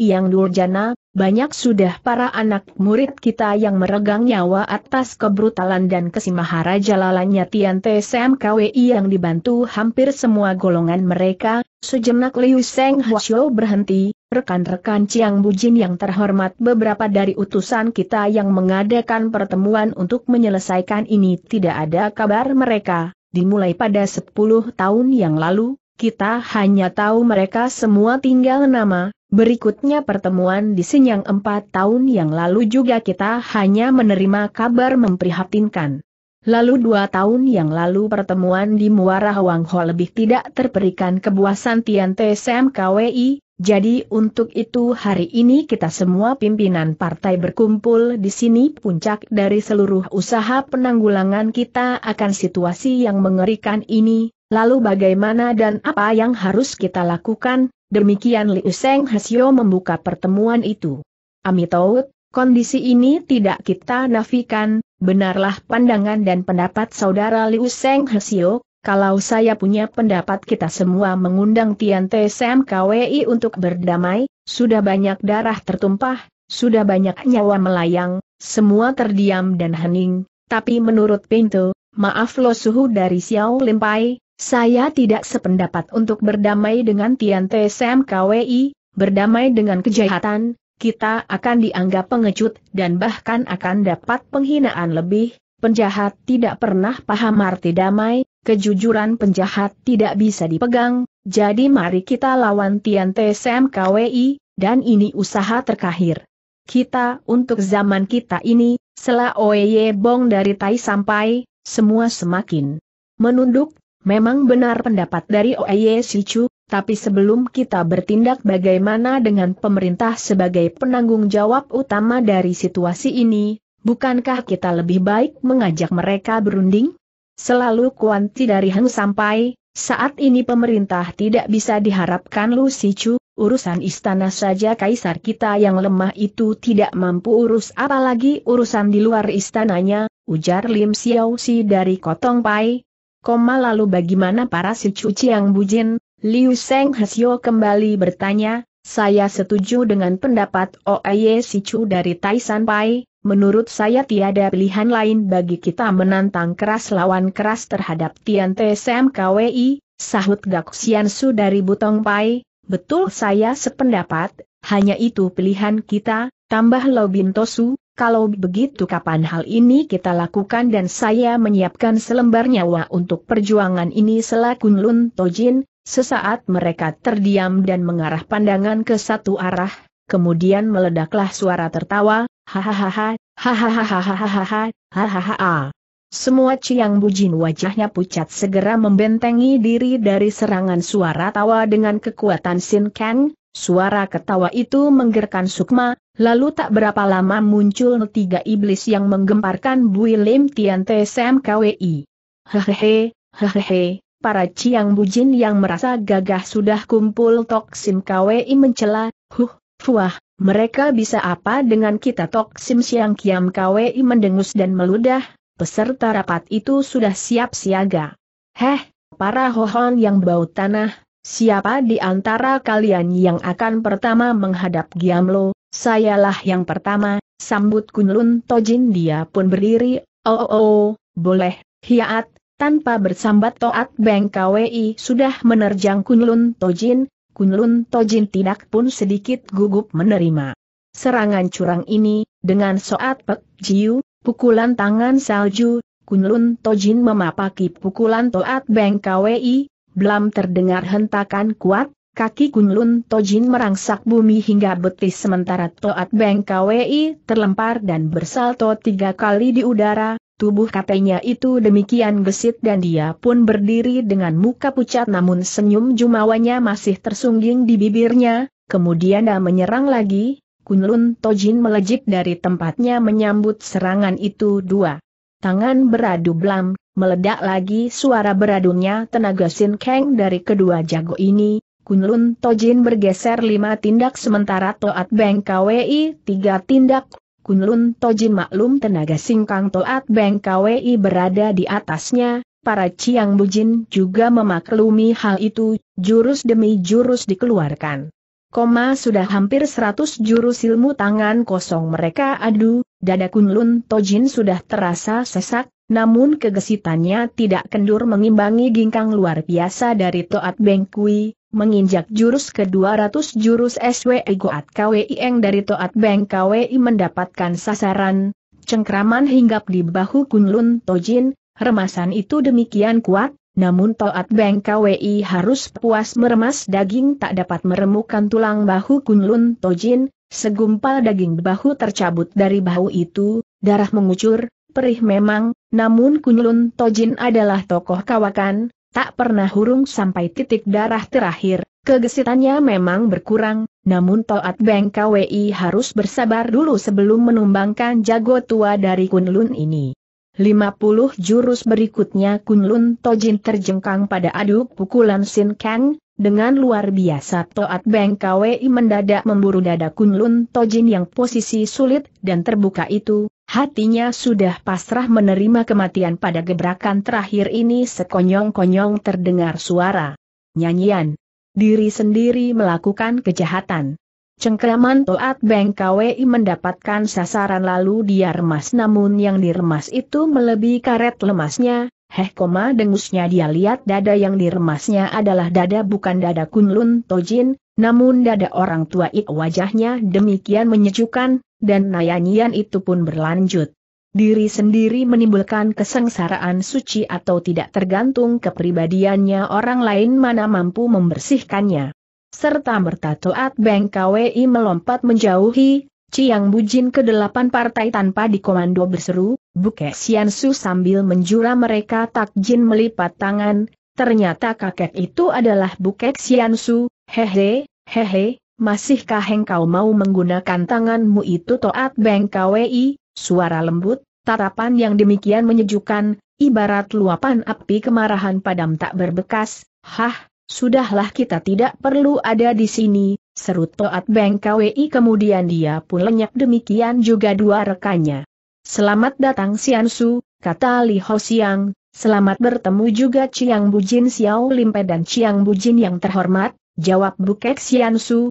yang durjana, banyak sudah para anak murid kita yang meregang nyawa atas kebrutalan dan kesimaharajalannya Tian TSMKWI yang dibantu hampir semua golongan mereka, sejenak Liu Seng Hwasyo berhenti, rekan-rekan Chiang Bujin yang terhormat beberapa dari utusan kita yang mengadakan pertemuan untuk menyelesaikan ini tidak ada kabar mereka, dimulai pada 10 tahun yang lalu, kita hanya tahu mereka semua tinggal nama, Berikutnya pertemuan di Senyang empat tahun yang lalu juga kita hanya menerima kabar memprihatinkan. Lalu dua tahun yang lalu pertemuan di Muara Wangho lebih tidak terperikan kebuasan Tian TSMKWI, jadi untuk itu hari ini kita semua pimpinan partai berkumpul di sini puncak dari seluruh usaha penanggulangan kita akan situasi yang mengerikan ini, lalu bagaimana dan apa yang harus kita lakukan, Demikian Liu Seng Hasio membuka pertemuan itu. Amitaut, kondisi ini tidak kita nafikan, benarlah pandangan dan pendapat saudara Liu Seng Hasio, kalau saya punya pendapat kita semua mengundang Tian TSM KWI untuk berdamai, sudah banyak darah tertumpah, sudah banyak nyawa melayang, semua terdiam dan hening, tapi menurut Pinto, maaf lo suhu dari Xiao Limpai, saya tidak sependapat untuk berdamai dengan Tian TSM KWI, berdamai dengan kejahatan, kita akan dianggap pengecut dan bahkan akan dapat penghinaan lebih, penjahat tidak pernah paham arti damai, kejujuran penjahat tidak bisa dipegang, jadi mari kita lawan Tian TSM KWI, dan ini usaha terakhir. Kita untuk zaman kita ini, Selah Oye Bong dari Tai sampai, semua semakin menunduk, Memang benar pendapat dari Oye e Sichu, tapi sebelum kita bertindak bagaimana dengan pemerintah sebagai penanggung jawab utama dari situasi ini, bukankah kita lebih baik mengajak mereka berunding? Selalu kuanti dari Heng sampai, saat ini pemerintah tidak bisa diharapkan Lu Sichu, urusan istana saja kaisar kita yang lemah itu tidak mampu urus apalagi urusan di luar istananya, ujar Lim Si dari Kotong Pai, Koma lalu bagaimana para si cuci yang bujin? Liu Seng Hsio kembali bertanya, saya setuju dengan pendapat Oye Chu dari Tyson Pai, menurut saya tiada pilihan lain bagi kita menantang keras lawan keras terhadap Tian TSM KWI, sahut Gak Xian Su dari Butong Pai, betul saya sependapat, hanya itu pilihan kita, tambah Lobin Tosu, kalau begitu kapan hal ini kita lakukan dan saya menyiapkan selembar nyawa untuk perjuangan ini selaku Lun Tojin, sesaat mereka terdiam dan mengarah pandangan ke satu arah, kemudian meledaklah suara tertawa, hahaha, hahaha, hahaha, hahaha. Semua Ciang Bujin wajahnya pucat segera membentengi diri dari serangan suara tawa dengan kekuatan Sin Kang, Suara ketawa itu menggerakkan sukma, lalu tak berapa lama muncul tiga iblis yang menggemparkan Bui Lim Tian Te Sam KWI. Hehehe, hehehe, para ciang bujin yang merasa gagah sudah kumpul Toksim KWI mencela, huh, fuah, mereka bisa apa dengan kita Toksim Siang Kiam KWI mendengus dan meludah, peserta rapat itu sudah siap siaga. Heh, para hohon yang bau tanah, Siapa di antara kalian yang akan pertama menghadap Giamlo, sayalah yang pertama, sambut Kunlun Tojin dia pun berdiri, oh oh oh, boleh, hiat, tanpa bersambat Toat Beng KWI sudah menerjang Kunlun Tojin, Kunlun Tojin tidak pun sedikit gugup menerima. Serangan curang ini, dengan Soat Pek Jiu, pukulan tangan salju, Kunlun Tojin memapaki pukulan Toat Beng KWI, belum terdengar hentakan kuat, kaki Kunlun Tojin merangsak bumi hingga betis sementara Toat Beng KWI terlempar dan bersalto tiga kali di udara, tubuh katanya itu demikian gesit dan dia pun berdiri dengan muka pucat namun senyum jumawanya masih tersungging di bibirnya, kemudian dia menyerang lagi, Kunlun Tojin melejit dari tempatnya menyambut serangan itu dua tangan beradu blam, meledak lagi suara beradunya tenaga Sin Kang dari kedua jago ini, Kunlun Tojin bergeser lima tindak sementara Toat Beng KWI tiga tindak, Kunlun Tojin maklum tenaga singkang Toat Beng KWI berada di atasnya, para Ciang Bujin juga memaklumi hal itu, jurus demi jurus dikeluarkan. Koma sudah hampir 100 jurus ilmu tangan kosong mereka adu, dada Kunlun Tojin sudah terasa sesak, namun kegesitannya tidak kendur mengimbangi gingkang luar biasa dari Toat Bengkui, menginjak jurus ke-200 jurus SW Goat KWI Eng dari Toat Beng KWI mendapatkan sasaran, cengkraman hinggap di bahu Kunlun Tojin, remasan itu demikian kuat, namun Toat Beng KWI harus puas meremas daging tak dapat meremukan tulang bahu Kunlun Tojin, segumpal daging bahu tercabut dari bahu itu, darah mengucur, perih memang, namun Kunlun Tojin adalah tokoh kawakan, tak pernah hurung sampai titik darah terakhir, kegesitannya memang berkurang, namun Toat Beng KWI harus bersabar dulu sebelum menumbangkan jago tua dari Kunlun ini. 50 jurus berikutnya Kunlun Tojin terjengkang pada aduk pukulan Sin Kang, dengan luar biasa Toat Beng Kwei mendadak memburu dada Kunlun Tojin yang posisi sulit dan terbuka itu, hatinya sudah pasrah menerima kematian pada gebrakan terakhir ini sekonyong-konyong terdengar suara nyanyian. Diri sendiri melakukan kejahatan. Cengkraman Toat Beng KWI mendapatkan sasaran lalu dia remas namun yang diremas itu melebihi karet lemasnya, heh koma dengusnya dia lihat dada yang diremasnya adalah dada bukan dada kunlun tojin, namun dada orang tua itu wajahnya demikian menyejukkan, dan nayanyian itu pun berlanjut. Diri sendiri menimbulkan kesengsaraan suci atau tidak tergantung kepribadiannya orang lain mana mampu membersihkannya serta bertato at Beng KWI melompat menjauhi, Ciang Bujin ke delapan partai tanpa dikomando berseru, Buke Su sambil menjura mereka takjin melipat tangan, ternyata kakek itu adalah Buke Su, hehe, hehe, masihkah engkau mau menggunakan tanganmu itu Toat Beng KWI, suara lembut, tatapan yang demikian menyejukkan, ibarat luapan api kemarahan padam tak berbekas, hah, Sudahlah kita tidak perlu ada di sini, serut Toat Beng KWI kemudian dia pun lenyap demikian juga dua rekannya. Selamat datang Sian Su, kata Li Ho Siang, selamat bertemu juga Chiang Bujin Xiao Limpe dan Chiang Bujin yang terhormat, jawab Bukek Sian Su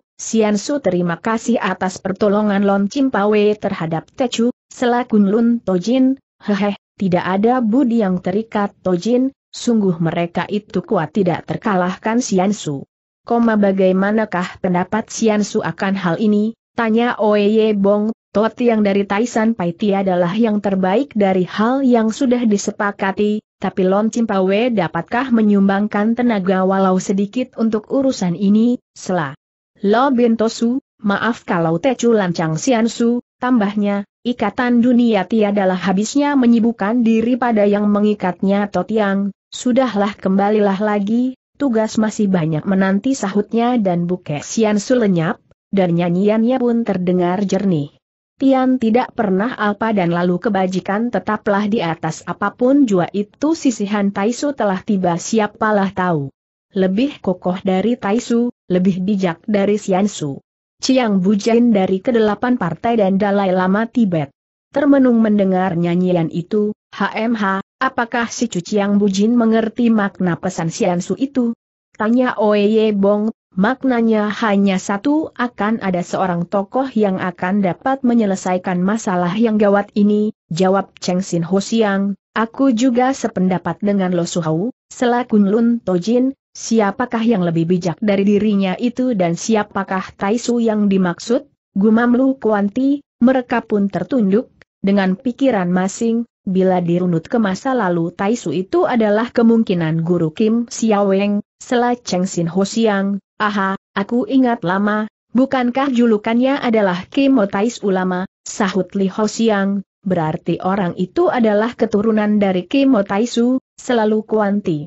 terima kasih atas pertolongan Lon Cimpawe terhadap Techu, selaku Lun Tojin, hehe, tidak ada budi yang terikat Tojin, Sungguh mereka itu kuat tidak terkalahkan Siansu. Koma bagaimanakah pendapat Siansu akan hal ini? Tanya Oye Bong, Tot yang dari Taisan Paiti adalah yang terbaik dari hal yang sudah disepakati, tapi Lon Cimpawe dapatkah menyumbangkan tenaga walau sedikit untuk urusan ini, Selah. Lo Bintosu, maaf kalau Tecu Lancang Siansu, tambahnya, ikatan dunia tiadalah habisnya menyibukkan diri pada yang mengikatnya Totiang, Sudahlah kembalilah lagi, tugas masih banyak menanti sahutnya dan Buke Siansu lenyap, dan nyanyiannya pun terdengar jernih. Tian tidak pernah alpa dan lalu kebajikan tetaplah di atas apapun jua itu sisihan Taisu telah tiba siapalah tahu. Lebih kokoh dari Taisu, lebih bijak dari Siansu. Ciang Bujain dari kedelapan partai dan Dalai Lama Tibet. Termenung mendengar nyanyian itu, HMH, Apakah si yang Bujin mengerti makna pesan siansu itu? Tanya Oye Bong, maknanya hanya satu akan ada seorang tokoh yang akan dapat menyelesaikan masalah yang gawat ini, jawab Cheng Sin Ho Siang, aku juga sependapat dengan Lo Suhau, selaku Lun Tojin, siapakah yang lebih bijak dari dirinya itu dan siapakah Taisu yang dimaksud? Gumam Lu Kuanti, mereka pun tertunduk, dengan pikiran masing Bila dirunut ke masa lalu Taisu itu adalah kemungkinan guru Kim Siaweng, Sela Cheng Sin Ho Siang, aha, aku ingat lama, bukankah julukannya adalah Kim Taisu Ulama, sahut Li Ho Siang, berarti orang itu adalah keturunan dari Kim Taisu, selalu kuanti.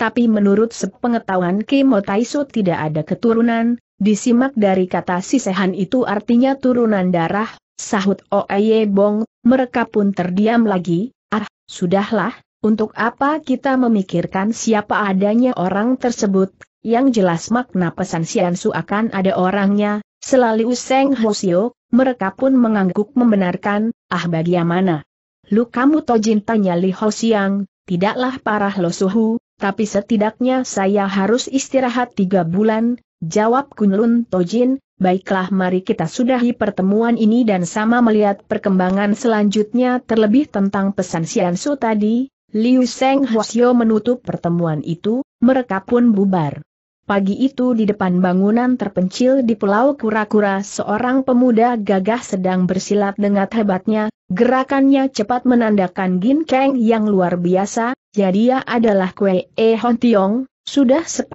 Tapi menurut sepengetahuan Kim Taisu tidak ada keturunan, disimak dari kata sisehan itu artinya turunan darah, Sahut Oye Bong, mereka pun terdiam lagi, ah, sudahlah, untuk apa kita memikirkan siapa adanya orang tersebut, yang jelas makna pesan Siansu akan ada orangnya, selalu Useng Hosio, mereka pun mengangguk membenarkan, ah bagaimana? Lu kamu tojin tanya Li Hosiang, tidaklah parah lo suhu, tapi setidaknya saya harus istirahat tiga bulan, jawab Kunlun Tojin, Baiklah mari kita sudahi pertemuan ini dan sama melihat perkembangan selanjutnya terlebih tentang pesan Su tadi, Liu Seng Hwasyo menutup pertemuan itu, mereka pun bubar. Pagi itu di depan bangunan terpencil di Pulau Kura-Kura seorang pemuda gagah sedang bersilat dengan hebatnya, gerakannya cepat menandakan Gin ginkeng yang luar biasa, jadi ia adalah Kwe E Hon Tiong, sudah 10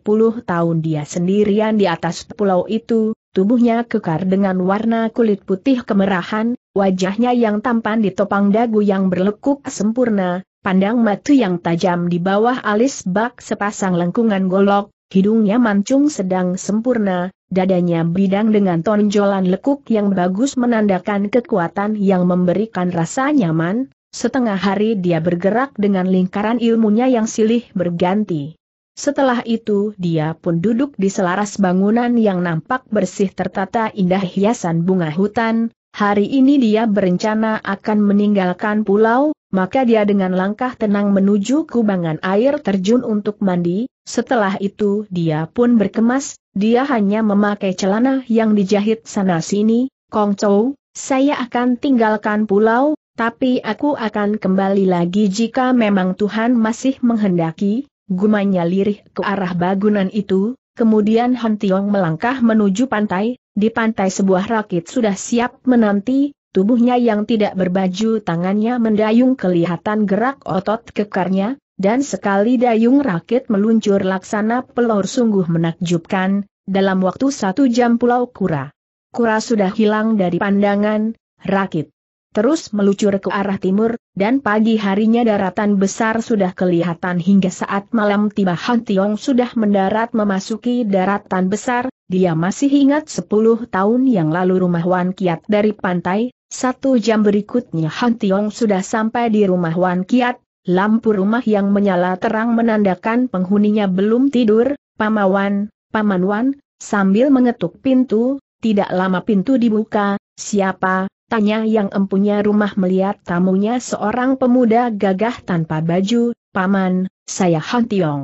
tahun dia sendirian di atas pulau itu, Tubuhnya kekar dengan warna kulit putih kemerahan, wajahnya yang tampan ditopang dagu yang berlekuk sempurna, pandang mata yang tajam di bawah alis bak sepasang lengkungan golok, hidungnya mancung sedang sempurna, dadanya bidang dengan tonjolan lekuk yang bagus menandakan kekuatan yang memberikan rasa nyaman, setengah hari dia bergerak dengan lingkaran ilmunya yang silih berganti. Setelah itu dia pun duduk di selaras bangunan yang nampak bersih tertata indah hiasan bunga hutan, hari ini dia berencana akan meninggalkan pulau, maka dia dengan langkah tenang menuju kubangan air terjun untuk mandi, setelah itu dia pun berkemas, dia hanya memakai celana yang dijahit sana-sini, Kong Chou, saya akan tinggalkan pulau, tapi aku akan kembali lagi jika memang Tuhan masih menghendaki, Gumanya lirih ke arah bangunan itu, kemudian Han Tiong melangkah menuju pantai, di pantai sebuah rakit sudah siap menanti, tubuhnya yang tidak berbaju tangannya mendayung kelihatan gerak otot kekarnya, dan sekali dayung rakit meluncur laksana pelor sungguh menakjubkan, dalam waktu satu jam pulau kura. Kura sudah hilang dari pandangan, rakit terus melucur ke arah timur, dan pagi harinya daratan besar sudah kelihatan hingga saat malam tiba Han Tiong sudah mendarat memasuki daratan besar, dia masih ingat 10 tahun yang lalu rumah Wan Kiat dari pantai, satu jam berikutnya Han Tiong sudah sampai di rumah Wan Kiat, lampu rumah yang menyala terang menandakan penghuninya belum tidur, Pamawan, Paman Wan, sambil mengetuk pintu, tidak lama pintu dibuka, siapa, Tanya yang empunya rumah melihat tamunya seorang pemuda gagah tanpa baju, Paman, saya Han Tiong.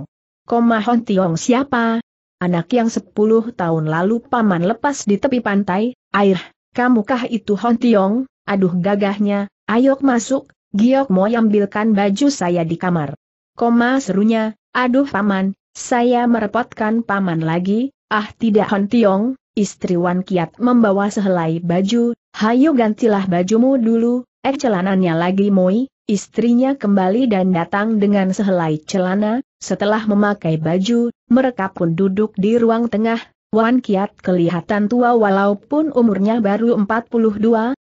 Koma Han Tiong siapa? Anak yang sepuluh tahun lalu Paman lepas di tepi pantai, air, kamukah itu Han Tiong? Aduh gagahnya, ayok masuk, Giok mau ambilkan baju saya di kamar. Koma serunya, aduh Paman, saya merepotkan Paman lagi, ah tidak Han Tiong, Istri Wan Kiat membawa sehelai baju, hayo gantilah bajumu dulu, ek eh celananya lagi moi, istrinya kembali dan datang dengan sehelai celana, setelah memakai baju, mereka pun duduk di ruang tengah, Wan Kiat kelihatan tua walaupun umurnya baru 42,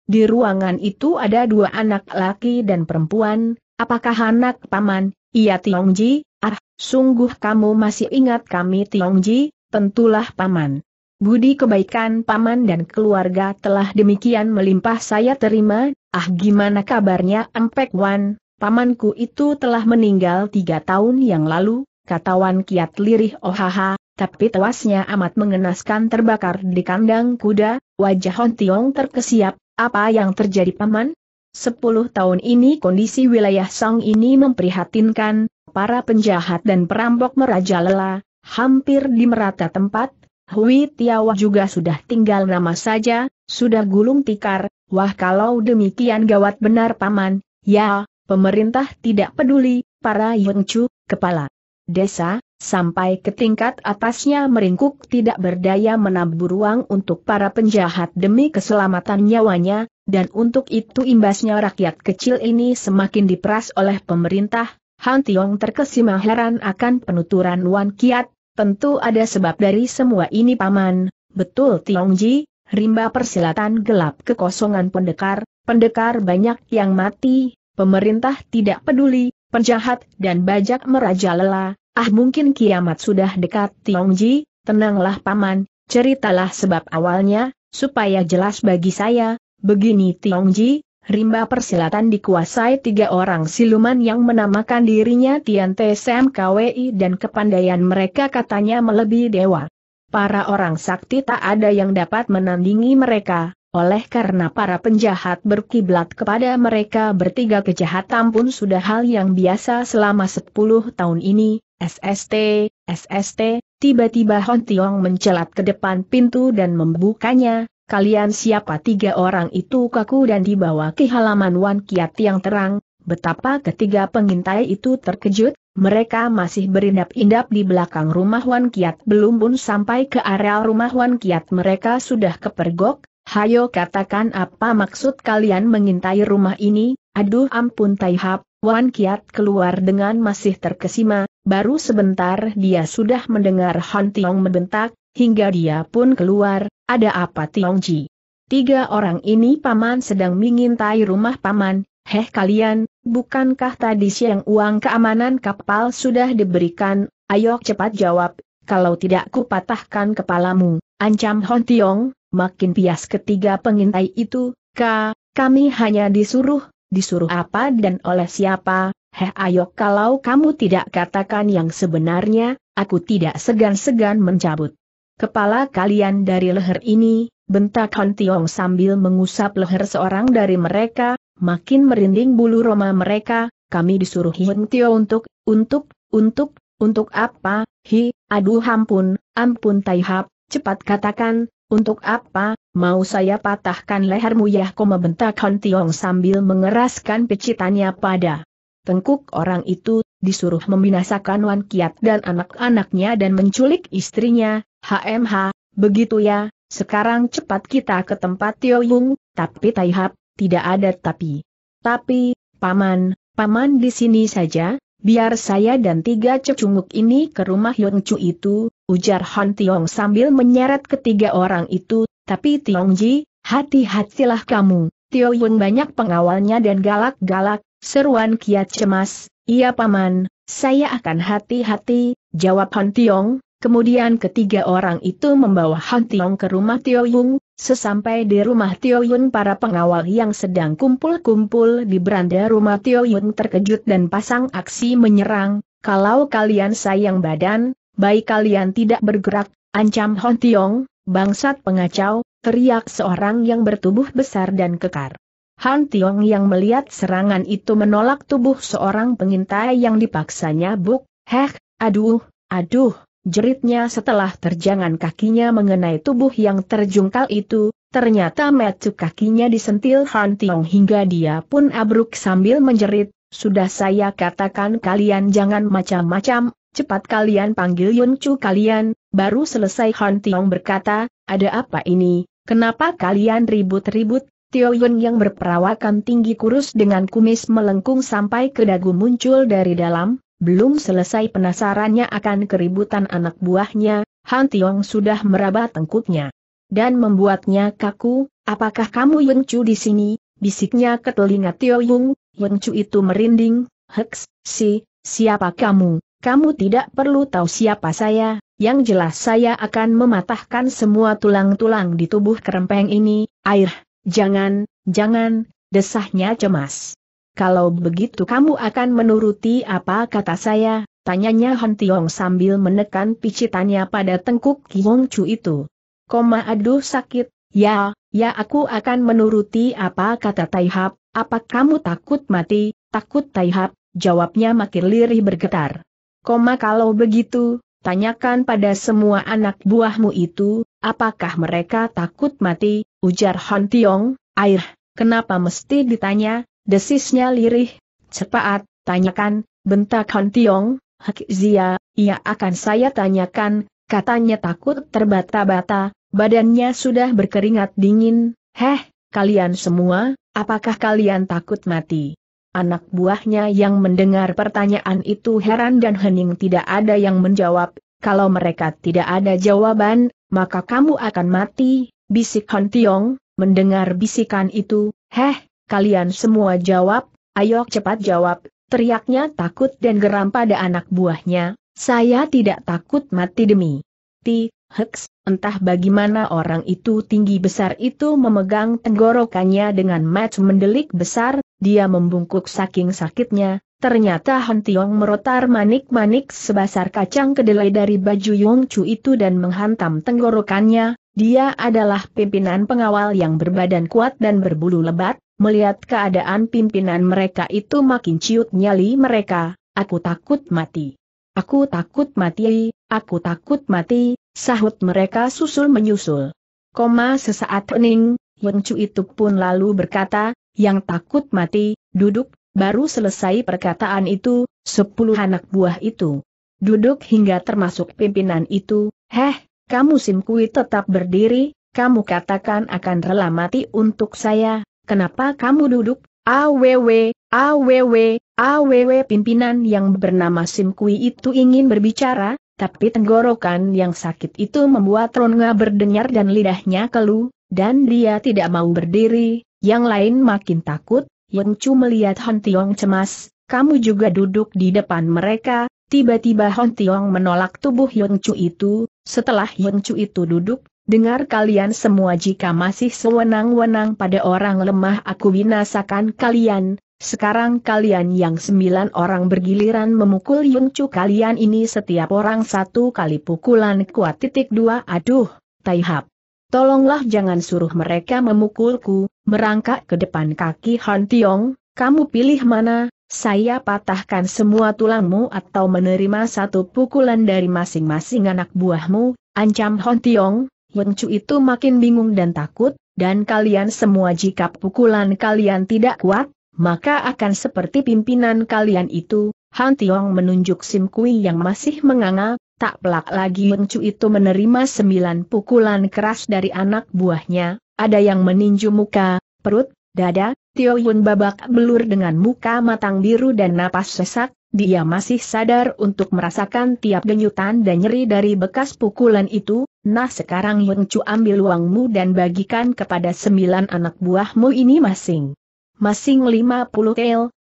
di ruangan itu ada dua anak laki dan perempuan, apakah anak paman, iya Tiongji, ah, sungguh kamu masih ingat kami Tiongji, tentulah paman. Budi kebaikan paman dan keluarga telah demikian melimpah saya terima, ah gimana kabarnya Empek Wan, pamanku itu telah meninggal tiga tahun yang lalu, Kata Wan kiat lirih ohaha, tapi tewasnya amat mengenaskan terbakar di kandang kuda, wajah Hon Tiong terkesiap, apa yang terjadi paman? Sepuluh tahun ini kondisi wilayah Song ini memprihatinkan, para penjahat dan perampok merajalela, hampir di merata tempat, Hui Tiawa juga sudah tinggal nama saja, sudah gulung tikar, wah kalau demikian gawat benar paman, ya, pemerintah tidak peduli, para Yongcu, kepala desa, sampai ke tingkat atasnya meringkuk tidak berdaya menabur uang untuk para penjahat demi keselamatan nyawanya, dan untuk itu imbasnya rakyat kecil ini semakin diperas oleh pemerintah, Han Tiong terkesima heran akan penuturan Wan Kiat, Tentu ada sebab dari semua ini paman, betul Tiongji, rimba persilatan gelap kekosongan pendekar, pendekar banyak yang mati, pemerintah tidak peduli, penjahat dan bajak merajalela, ah mungkin kiamat sudah dekat Tiongji, tenanglah paman, ceritalah sebab awalnya, supaya jelas bagi saya, begini Tiongji, rimba persilatan dikuasai tiga orang siluman yang menamakan dirinya Tian Tsem KWI dan kepandaian mereka katanya melebihi dewa. Para orang sakti tak ada yang dapat menandingi mereka, oleh karena para penjahat berkiblat kepada mereka bertiga kejahatan pun sudah hal yang biasa selama 10 tahun ini, SST, SST, tiba-tiba Hon Tiong mencelat ke depan pintu dan membukanya, Kalian siapa tiga orang itu kaku dan dibawa ke halaman Wan Kiat yang terang, betapa ketiga pengintai itu terkejut, mereka masih berindap-indap di belakang rumah Wan Kiat belum pun sampai ke area rumah Wan Kiat mereka sudah kepergok, hayo katakan apa maksud kalian mengintai rumah ini, aduh ampun Taihap, Wan Kiat keluar dengan masih terkesima, baru sebentar dia sudah mendengar Han Tiong membentak, hingga dia pun keluar, ada apa Tiong Ji? Tiga orang ini paman sedang mengintai rumah paman, heh kalian, bukankah tadi siang uang keamanan kapal sudah diberikan, ayo cepat jawab, kalau tidak kupatahkan kepalamu, ancam Hon Tiong, makin pias ketiga pengintai itu, ka, kami hanya disuruh, disuruh apa dan oleh siapa, heh ayo kalau kamu tidak katakan yang sebenarnya, aku tidak segan-segan mencabut. Kepala kalian dari leher ini, bentak Hon Tiong sambil mengusap leher seorang dari mereka, makin merinding bulu roma mereka, kami disuruh Hon Tiong untuk, untuk, untuk, untuk apa, hi, aduh ampun, ampun Taihap, cepat katakan, untuk apa, mau saya patahkan lehermu Yahko membentak Hon Tiong sambil mengeraskan pecitannya pada tengkuk orang itu, disuruh membinasakan Wan Kiat dan anak-anaknya dan menculik istrinya, HMH, begitu ya, sekarang cepat kita ke tempat Tio Yung, tapi Taihap, tidak ada tapi. Tapi, Paman, Paman di sini saja, biar saya dan tiga cecunguk ini ke rumah Yong Chu itu, ujar Han Tiong sambil menyeret ketiga orang itu, tapi Tiong Ji, hati-hatilah kamu, Tio Yung banyak pengawalnya dan galak-galak, seruan kiat cemas, iya Paman, saya akan hati-hati, jawab Han Tiong, Kemudian ketiga orang itu membawa Han Tiong ke rumah Tio Yung, sesampai di rumah Tio Yun para pengawal yang sedang kumpul-kumpul di beranda rumah Tio Yun terkejut dan pasang aksi menyerang, kalau kalian sayang badan, baik kalian tidak bergerak, ancam Han Tiong, bangsat pengacau, teriak seorang yang bertubuh besar dan kekar. Han Tiong yang melihat serangan itu menolak tubuh seorang pengintai yang dipaksanya buk, heh, aduh, aduh, jeritnya setelah terjangan kakinya mengenai tubuh yang terjungkal itu, ternyata metu kakinya disentil Han Tiong hingga dia pun abruk sambil menjerit, sudah saya katakan kalian jangan macam-macam, cepat kalian panggil Yun Chu kalian, baru selesai Han Tiong berkata, ada apa ini, kenapa kalian ribut-ribut, Tio Yun yang berperawakan tinggi kurus dengan kumis melengkung sampai ke dagu muncul dari dalam, belum selesai penasarannya akan keributan anak buahnya, Han Tiong sudah meraba tengkuknya. Dan membuatnya kaku, apakah kamu Yeng Chu di sini? Bisiknya ke telinga Tio Yung, Yeng Chu itu merinding, Heks, si, siapa kamu? Kamu tidak perlu tahu siapa saya, yang jelas saya akan mematahkan semua tulang-tulang di tubuh kerempeng ini, air, jangan, jangan, desahnya cemas. Kalau begitu kamu akan menuruti apa kata saya, tanyanya Han Tiong sambil menekan picitannya pada tengkuk Kihong Chu itu. Koma aduh sakit, ya, ya aku akan menuruti apa kata Taihap, apa kamu takut mati, takut Taihap, jawabnya makin lirih bergetar. Koma kalau begitu, tanyakan pada semua anak buahmu itu, apakah mereka takut mati, ujar Han Tiong, air, kenapa mesti ditanya, Desisnya lirih, cepat, tanyakan, bentak Han Tiong, Hak Zia, ia akan saya tanyakan, katanya takut terbata-bata, badannya sudah berkeringat dingin, heh, kalian semua, apakah kalian takut mati? Anak buahnya yang mendengar pertanyaan itu heran dan hening tidak ada yang menjawab, kalau mereka tidak ada jawaban, maka kamu akan mati, bisik Han Tiong, mendengar bisikan itu, heh, kalian semua jawab, ayo cepat jawab, teriaknya takut dan geram pada anak buahnya, saya tidak takut mati demi. Ti, heks, entah bagaimana orang itu tinggi besar itu memegang tenggorokannya dengan mat mendelik besar, dia membungkuk saking sakitnya, Ternyata Han Tiong merotar manik-manik sebesar kacang kedelai dari baju Yong Chu itu dan menghantam tenggorokannya, dia adalah pimpinan pengawal yang berbadan kuat dan berbulu lebat, Melihat keadaan pimpinan mereka itu makin ciut nyali mereka, aku takut mati. Aku takut mati, aku takut mati, sahut mereka susul menyusul. Koma sesaat hening, Wencu itu pun lalu berkata, yang takut mati, duduk, baru selesai perkataan itu, sepuluh anak buah itu. Duduk hingga termasuk pimpinan itu, heh, kamu simkui tetap berdiri, kamu katakan akan rela mati untuk saya, Kenapa kamu duduk? AWW, AWW, AWW pimpinan yang bernama Sim Kui itu ingin berbicara, tapi tenggorokan yang sakit itu membuat Ronga berdenyar dan lidahnya keluh, dan dia tidak mau berdiri, yang lain makin takut, Yang Chu melihat Hon Tiong cemas, kamu juga duduk di depan mereka, tiba-tiba Hon Tiong menolak tubuh Yang Chu itu, setelah Yang Chu itu duduk, Dengar kalian semua jika masih sewenang-wenang pada orang lemah aku binasakan kalian, sekarang kalian yang sembilan orang bergiliran memukul Yungcu kalian ini setiap orang satu kali pukulan kuat titik dua aduh, taihap. Tolonglah jangan suruh mereka memukulku, merangkak ke depan kaki Han Tiong, kamu pilih mana, saya patahkan semua tulangmu atau menerima satu pukulan dari masing-masing anak buahmu, ancam Han Tiong, Wencu itu makin bingung dan takut, dan kalian semua jika pukulan kalian tidak kuat, maka akan seperti pimpinan kalian itu, Han Tiong menunjuk Sim Kui yang masih menganga, tak pelak lagi Wencu itu menerima sembilan pukulan keras dari anak buahnya, ada yang meninju muka, perut, dada, Tio Yun babak belur dengan muka matang biru dan napas sesak, dia masih sadar untuk merasakan tiap denyutan dan nyeri dari bekas pukulan itu, Nah sekarang Yun Chu ambil uangmu dan bagikan kepada sembilan anak buahmu ini masing. Masing lima puluh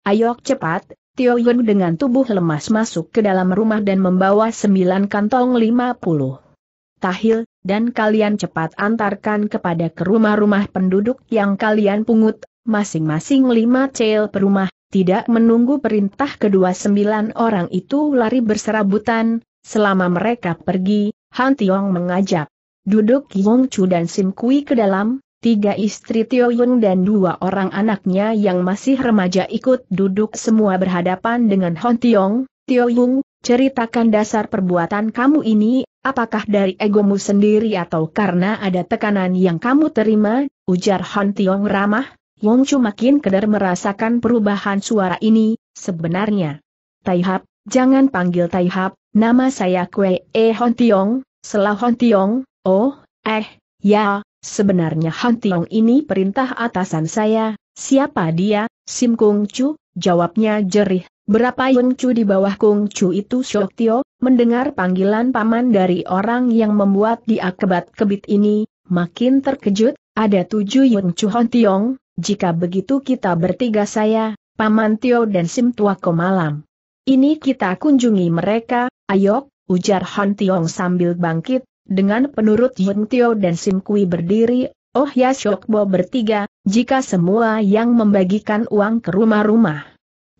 ayo cepat, Tio Yun dengan tubuh lemas masuk ke dalam rumah dan membawa sembilan kantong lima puluh. Tahil, dan kalian cepat antarkan kepada ke rumah-rumah penduduk yang kalian pungut, masing-masing lima cel per rumah, tidak menunggu perintah kedua sembilan orang itu lari berserabutan, selama mereka pergi, Han Tiong mengajak. Duduk Yong Chu dan Sim Kui ke dalam, tiga istri Tio Yung dan dua orang anaknya yang masih remaja ikut duduk semua berhadapan dengan Han Tiong. Tio Yung, ceritakan dasar perbuatan kamu ini, apakah dari egomu sendiri atau karena ada tekanan yang kamu terima, ujar Han Tiong ramah. Yong Chu makin kedar merasakan perubahan suara ini, sebenarnya. Taihap, jangan panggil Taihap, Nama saya Kue E Hon Tiong, Selah Hon Tiong, oh, eh, ya, sebenarnya Hon Tiong ini perintah atasan saya, siapa dia, Sim Kung Chu, jawabnya jerih, berapa Yung Chu di bawah Kung Chu itu Syok Tio, mendengar panggilan paman dari orang yang membuat dia kebat kebit ini, makin terkejut, ada tujuh Yung Chu Hon Tiong, jika begitu kita bertiga saya, Paman Tio dan Sim Tua Komalam. Ini kita kunjungi mereka, Ayo, ujar Han Tiong sambil bangkit, dengan penurut Yun Tio dan Sim Kui berdiri, Oh ya Shokbo bertiga, jika semua yang membagikan uang ke rumah-rumah.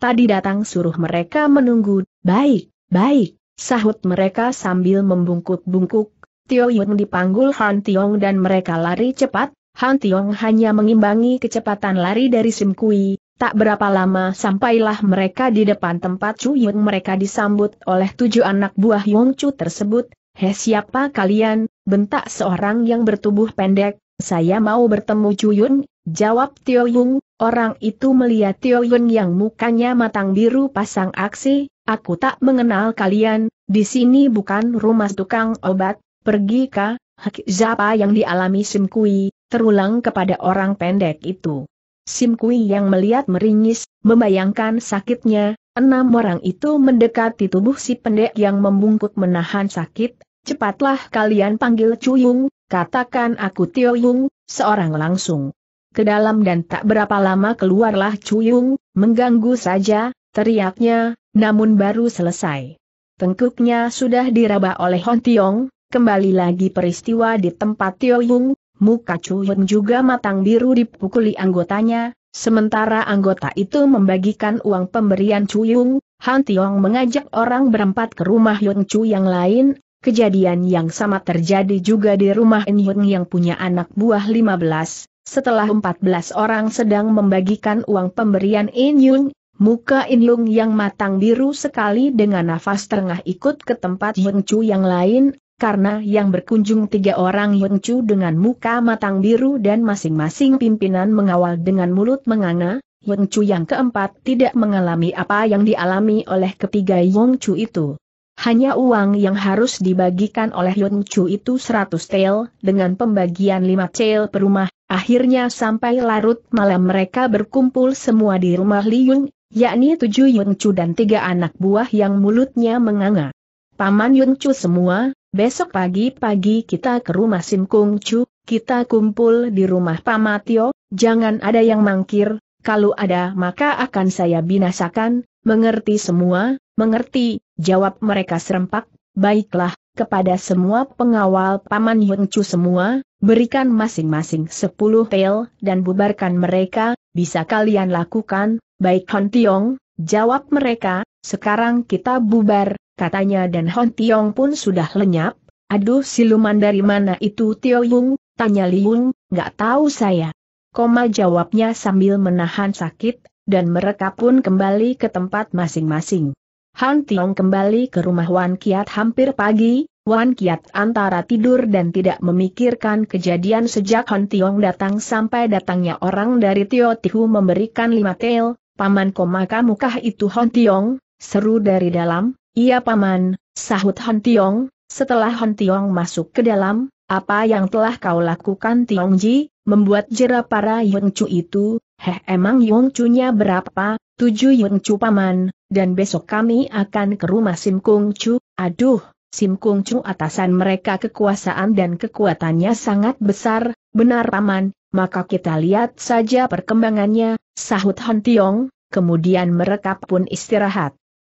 Tadi datang suruh mereka menunggu, baik, baik, sahut mereka sambil membungkuk-bungkuk, Tio Yun dipanggul Han Tiong dan mereka lari cepat, Han Tiong hanya mengimbangi kecepatan lari dari Sim Kui, Tak berapa lama sampailah mereka di depan tempat Yun mereka disambut oleh tujuh anak buah Chu tersebut, He siapa kalian, bentak seorang yang bertubuh pendek, saya mau bertemu Cuyun, jawab Tio Yung, orang itu melihat Tio Yun yang mukanya matang biru pasang aksi, aku tak mengenal kalian, di sini bukan rumah tukang obat, pergi kah, hak siapa yang dialami Sim Kui, terulang kepada orang pendek itu. Sim Kui yang melihat meringis, membayangkan sakitnya, enam orang itu mendekati tubuh si pendek yang membungkuk menahan sakit, cepatlah kalian panggil Cuyung, katakan aku Tio Yung, seorang langsung. Ke dalam dan tak berapa lama keluarlah Cuyung, mengganggu saja, teriaknya, namun baru selesai. Tengkuknya sudah diraba oleh Hon Tiong, kembali lagi peristiwa di tempat Tio Yung, muka Cuyun juga matang biru dipukuli anggotanya, sementara anggota itu membagikan uang pemberian Cuyung, Han Tiong mengajak orang berempat ke rumah Yun Chu yang lain, kejadian yang sama terjadi juga di rumah En Yun yang punya anak buah 15, setelah 14 orang sedang membagikan uang pemberian En Yun, muka En Yun yang matang biru sekali dengan nafas terengah ikut ke tempat Yun Chu yang lain, karena yang berkunjung tiga orang Yong Chu dengan muka matang biru dan masing-masing pimpinan mengawal dengan mulut menganga, Yong Chu yang keempat tidak mengalami apa yang dialami oleh ketiga Yong Chu itu. Hanya uang yang harus dibagikan oleh Yun Chu itu 100 tel, dengan pembagian 5 tel per rumah, akhirnya sampai larut malam mereka berkumpul semua di rumah Yun, yakni tujuh Yun Chu dan tiga anak buah yang mulutnya menganga. Paman Yun Chu semua, Besok pagi-pagi kita ke rumah Sim Kung Chu, kita kumpul di rumah Pak Matio, jangan ada yang mangkir, kalau ada maka akan saya binasakan, mengerti semua, mengerti, jawab mereka serempak, baiklah, kepada semua pengawal Paman Yung Chu semua, berikan masing-masing sepuluh tel dan bubarkan mereka, bisa kalian lakukan, baik Hon Tiong, jawab mereka, sekarang kita bubar, katanya dan Hon Tiong pun sudah lenyap. Aduh siluman dari mana itu Tio Yung, tanya Liung, Gak tahu saya. Koma jawabnya sambil menahan sakit, dan mereka pun kembali ke tempat masing-masing. Han Tiong kembali ke rumah Wan Kiat hampir pagi, Wan Kiat antara tidur dan tidak memikirkan kejadian sejak Han Tiong datang sampai datangnya orang dari Tio Tihu memberikan lima tel, Paman koma kamukah itu Hon Tiong, Seru dari dalam, iya paman, sahut Han Tiong, setelah Han Tiong masuk ke dalam, apa yang telah kau lakukan Tiong Ji, membuat jera para Yong Chu itu, heh emang Yong Chu-nya berapa, tujuh Yong Chu paman, dan besok kami akan ke rumah Sim Kung Chu, aduh, Sim Kung Chu atasan mereka kekuasaan dan kekuatannya sangat besar, benar paman, maka kita lihat saja perkembangannya, sahut Han Tiong, kemudian mereka pun istirahat.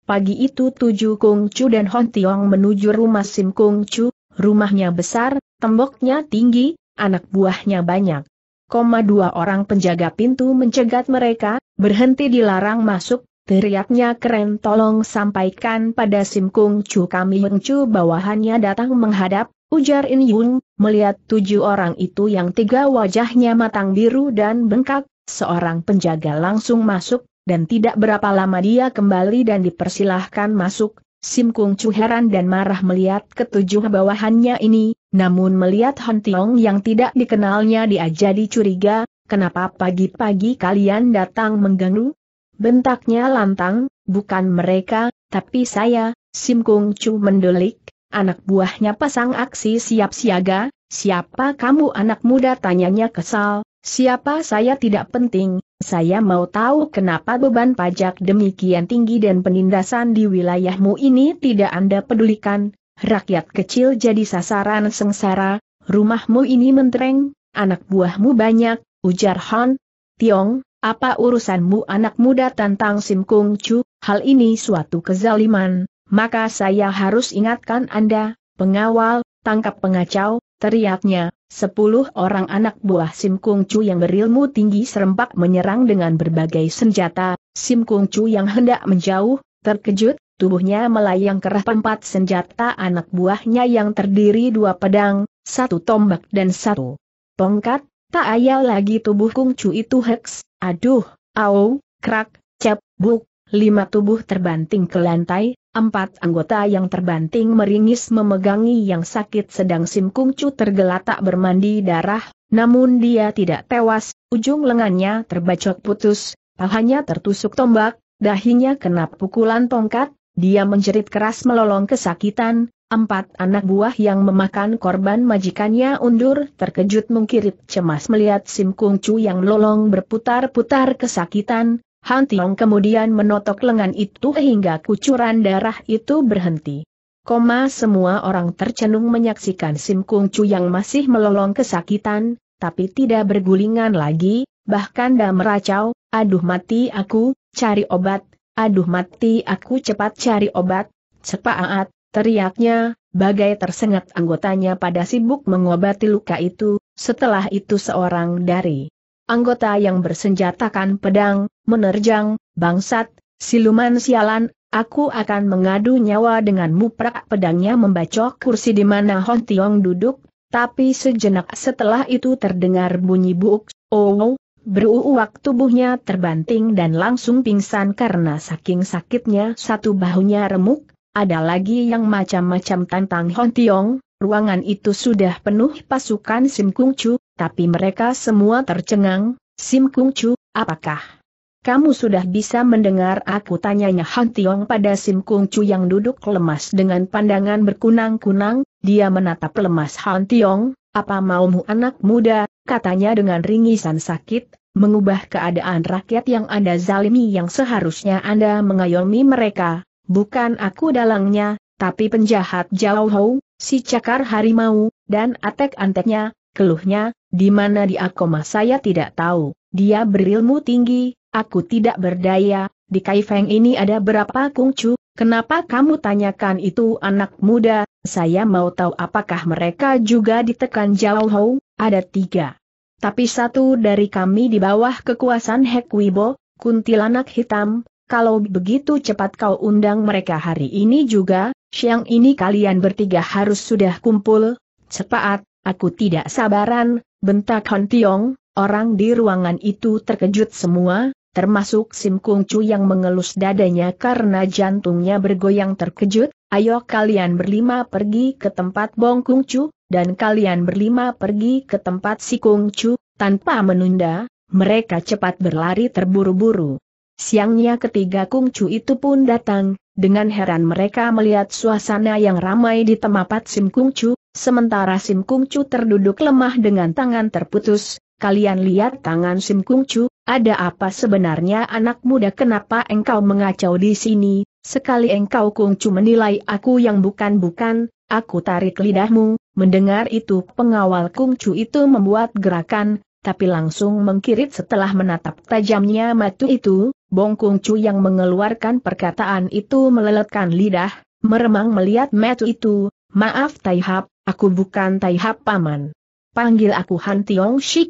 Pagi itu tujuh Kung Chu dan Hon Tiong menuju rumah Sim Kung Chu, rumahnya besar, temboknya tinggi, anak buahnya banyak. Koma dua orang penjaga pintu mencegat mereka, berhenti dilarang masuk, teriaknya keren tolong sampaikan pada Sim Kung Chu kami Yung Chu bawahannya datang menghadap, ujar In Yun, melihat tujuh orang itu yang tiga wajahnya matang biru dan bengkak, seorang penjaga langsung masuk, dan tidak berapa lama dia kembali dan dipersilahkan masuk, Sim Kung Chu heran dan marah melihat ketujuh bawahannya ini, namun melihat Han Tiong yang tidak dikenalnya dia jadi curiga, kenapa pagi-pagi kalian datang mengganggu? Bentaknya lantang, bukan mereka, tapi saya, Sim Kung Chu mendelik, anak buahnya pasang aksi siap siaga, siapa kamu anak muda tanyanya kesal, siapa saya tidak penting, saya mau tahu kenapa beban pajak demikian tinggi dan penindasan di wilayahmu ini tidak Anda pedulikan, rakyat kecil jadi sasaran sengsara, rumahmu ini mentereng, anak buahmu banyak, ujar Han. Tiong, apa urusanmu anak muda tentang Sim Kung Chu, hal ini suatu kezaliman, maka saya harus ingatkan Anda, pengawal, tangkap pengacau, teriaknya, Sepuluh orang anak buah Sim Kung Chu yang berilmu tinggi serempak menyerang dengan berbagai senjata, Sim Kung Chu yang hendak menjauh, terkejut, tubuhnya melayang kerah empat senjata anak buahnya yang terdiri dua pedang, satu tombak dan satu tongkat, tak ayal lagi tubuh Kung Chu itu heks, aduh, au, krak, cep, buk, lima tubuh terbanting ke lantai, Empat anggota yang terbanting meringis memegangi yang sakit sedang Sim Chu tergeletak bermandi darah, namun dia tidak tewas, ujung lengannya terbacok putus, pahanya tertusuk tombak, dahinya kena pukulan tongkat, dia menjerit keras melolong kesakitan, Empat anak buah yang memakan korban majikannya undur terkejut mengkirit cemas melihat Sim Kung Chu yang lolong berputar-putar kesakitan, Han Tiong kemudian menotok lengan itu hingga kucuran darah itu berhenti. Koma semua orang tercenung menyaksikan Sim Kung Chu yang masih melolong kesakitan, tapi tidak bergulingan lagi, bahkan dah meracau, aduh mati aku, cari obat, aduh mati aku cepat cari obat, cepat, teriaknya, bagai tersengat anggotanya pada sibuk mengobati luka itu, setelah itu seorang dari anggota yang bersenjatakan pedang, menerjang, bangsat, siluman sialan, aku akan mengadu nyawa dengan muprak pedangnya membacok kursi di mana Hon Tiong duduk, tapi sejenak setelah itu terdengar bunyi buuk, oh, oh. beruak tubuhnya terbanting dan langsung pingsan karena saking sakitnya satu bahunya remuk, ada lagi yang macam-macam tantang Hon Tiong, ruangan itu sudah penuh pasukan Sim Kung Chu, tapi mereka semua tercengang, Sim Kung Chu, apakah kamu sudah bisa mendengar aku tanyanya Han Tiong pada Sim Kung Chu yang duduk lemas dengan pandangan berkunang-kunang, dia menatap lemas Han Tiong, apa maumu anak muda, katanya dengan ringisan sakit, mengubah keadaan rakyat yang Anda zalimi yang seharusnya Anda mengayomi mereka, bukan aku dalangnya, tapi penjahat Jauh Hou, si cakar harimau, dan atek-anteknya, keluhnya, di mana dia koma saya tidak tahu, dia berilmu tinggi, aku tidak berdaya, di Kaifeng ini ada berapa kungcu, kenapa kamu tanyakan itu anak muda, saya mau tahu apakah mereka juga ditekan jauh ada tiga. Tapi satu dari kami di bawah kekuasaan Hekwibo, kuntilanak hitam, kalau begitu cepat kau undang mereka hari ini juga, siang ini kalian bertiga harus sudah kumpul, cepat, aku tidak sabaran, bentak Hon Tiong, orang di ruangan itu terkejut semua, termasuk Sim Kung Chu yang mengelus dadanya karena jantungnya bergoyang terkejut, ayo kalian berlima pergi ke tempat Bong Kung Chu, dan kalian berlima pergi ke tempat Si Kung Chu, tanpa menunda, mereka cepat berlari terburu-buru. Siangnya ketiga Kung Chu itu pun datang, dengan heran mereka melihat suasana yang ramai di tempat Sim Kung Chu, sementara Sim Kung Chu terduduk lemah dengan tangan terputus. Kalian lihat tangan Sim Kung Chu, ada apa sebenarnya anak muda kenapa engkau mengacau di sini, sekali engkau kungcu menilai aku yang bukan-bukan, aku tarik lidahmu, mendengar itu pengawal kungcu itu membuat gerakan, tapi langsung mengkirit setelah menatap tajamnya matu itu, Bong Kungcu yang mengeluarkan perkataan itu meleletkan lidah, meremang melihat matu itu, maaf Taihap, aku bukan Taihap Paman. Panggil aku Han Tiong Shi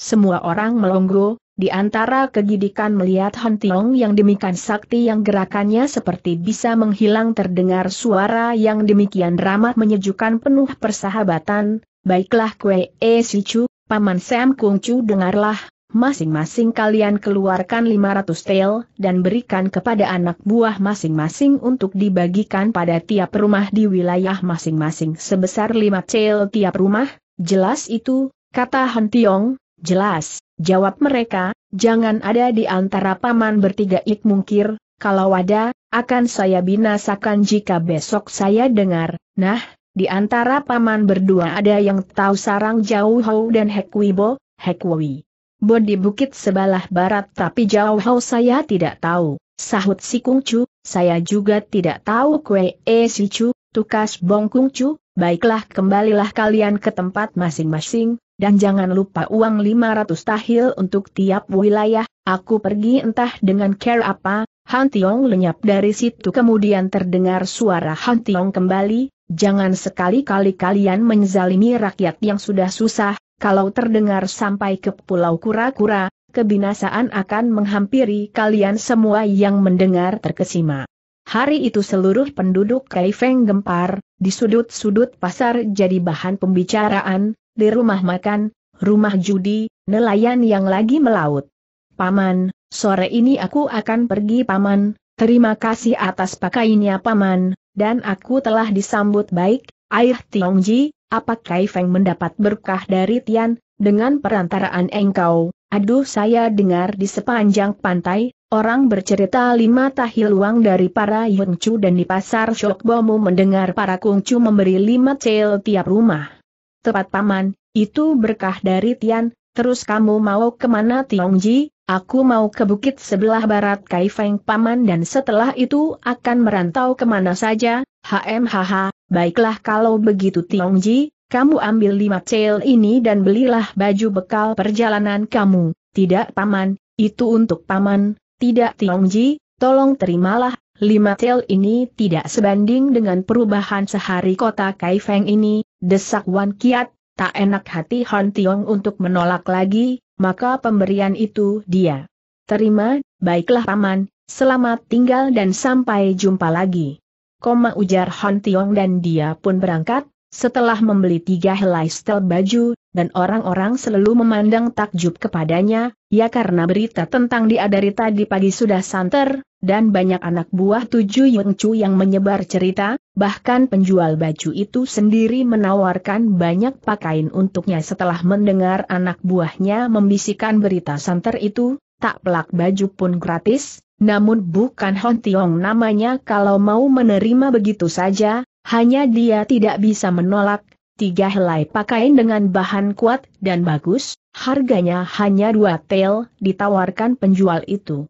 semua orang melongo, di antara kegidikan melihat Han Tiong yang demikian sakti yang gerakannya seperti bisa menghilang terdengar suara yang demikian ramah menyejukkan penuh persahabatan, baiklah Kue E Sichu, Paman Sam Kung Chu dengarlah, masing-masing kalian keluarkan 500 tel dan berikan kepada anak buah masing-masing untuk dibagikan pada tiap rumah di wilayah masing-masing sebesar 5 tel tiap rumah, jelas itu, kata Han Tiong, Jelas, jawab mereka, jangan ada di antara paman bertiga ik mungkir, kalau ada, akan saya binasakan jika besok saya dengar, nah, di antara paman berdua ada yang tahu sarang jauh hau dan hekwibo, hekwawi. Bodi di bukit sebelah barat tapi jauh hau saya tidak tahu, sahut si kungcu, saya juga tidak tahu kue e si cu, tukas bong kungcu, baiklah kembalilah kalian ke tempat masing-masing, dan jangan lupa uang 500 tahil untuk tiap wilayah, aku pergi entah dengan care apa, Han Tiong lenyap dari situ kemudian terdengar suara Han Tiong kembali, jangan sekali-kali kalian menzalimi rakyat yang sudah susah, kalau terdengar sampai ke pulau kura-kura, kebinasaan akan menghampiri kalian semua yang mendengar terkesima. Hari itu seluruh penduduk Kaifeng gempar, di sudut-sudut pasar jadi bahan pembicaraan, di rumah makan, rumah judi, nelayan yang lagi melaut. Paman, sore ini aku akan pergi paman, terima kasih atas pakainya paman, dan aku telah disambut baik, Ayah Tiongji, apakah Feng mendapat berkah dari Tian, dengan perantaraan engkau, aduh saya dengar di sepanjang pantai, orang bercerita lima tahil uang dari para Yungcu dan di pasar Shokbomu mendengar para Kungcu memberi lima cel tiap rumah. Tepat paman, itu berkah dari Tian, terus kamu mau kemana Tiongji, aku mau ke bukit sebelah barat Kaifeng paman dan setelah itu akan merantau kemana saja, HMHH, baiklah kalau begitu Tiongji, kamu ambil lima cel ini dan belilah baju bekal perjalanan kamu, tidak paman, itu untuk paman, tidak Tiongji, tolong terimalah, lima cel ini tidak sebanding dengan perubahan sehari kota Kaifeng ini, desak Wan Kiat, tak enak hati Han Tiong untuk menolak lagi, maka pemberian itu dia. Terima, baiklah paman, selamat tinggal dan sampai jumpa lagi. Koma ujar Han Tiong dan dia pun berangkat, setelah membeli tiga helai setel baju, dan orang-orang selalu memandang takjub kepadanya, ya karena berita tentang dia dari tadi pagi sudah santer, dan banyak anak buah tujuh Yung Chu yang menyebar cerita, bahkan penjual baju itu sendiri menawarkan banyak pakaian untuknya setelah mendengar anak buahnya membisikkan berita santer itu, tak pelak baju pun gratis, namun bukan Hon Tiong namanya kalau mau menerima begitu saja, hanya dia tidak bisa menolak, tiga helai pakaian dengan bahan kuat dan bagus, harganya hanya dua tel, ditawarkan penjual itu.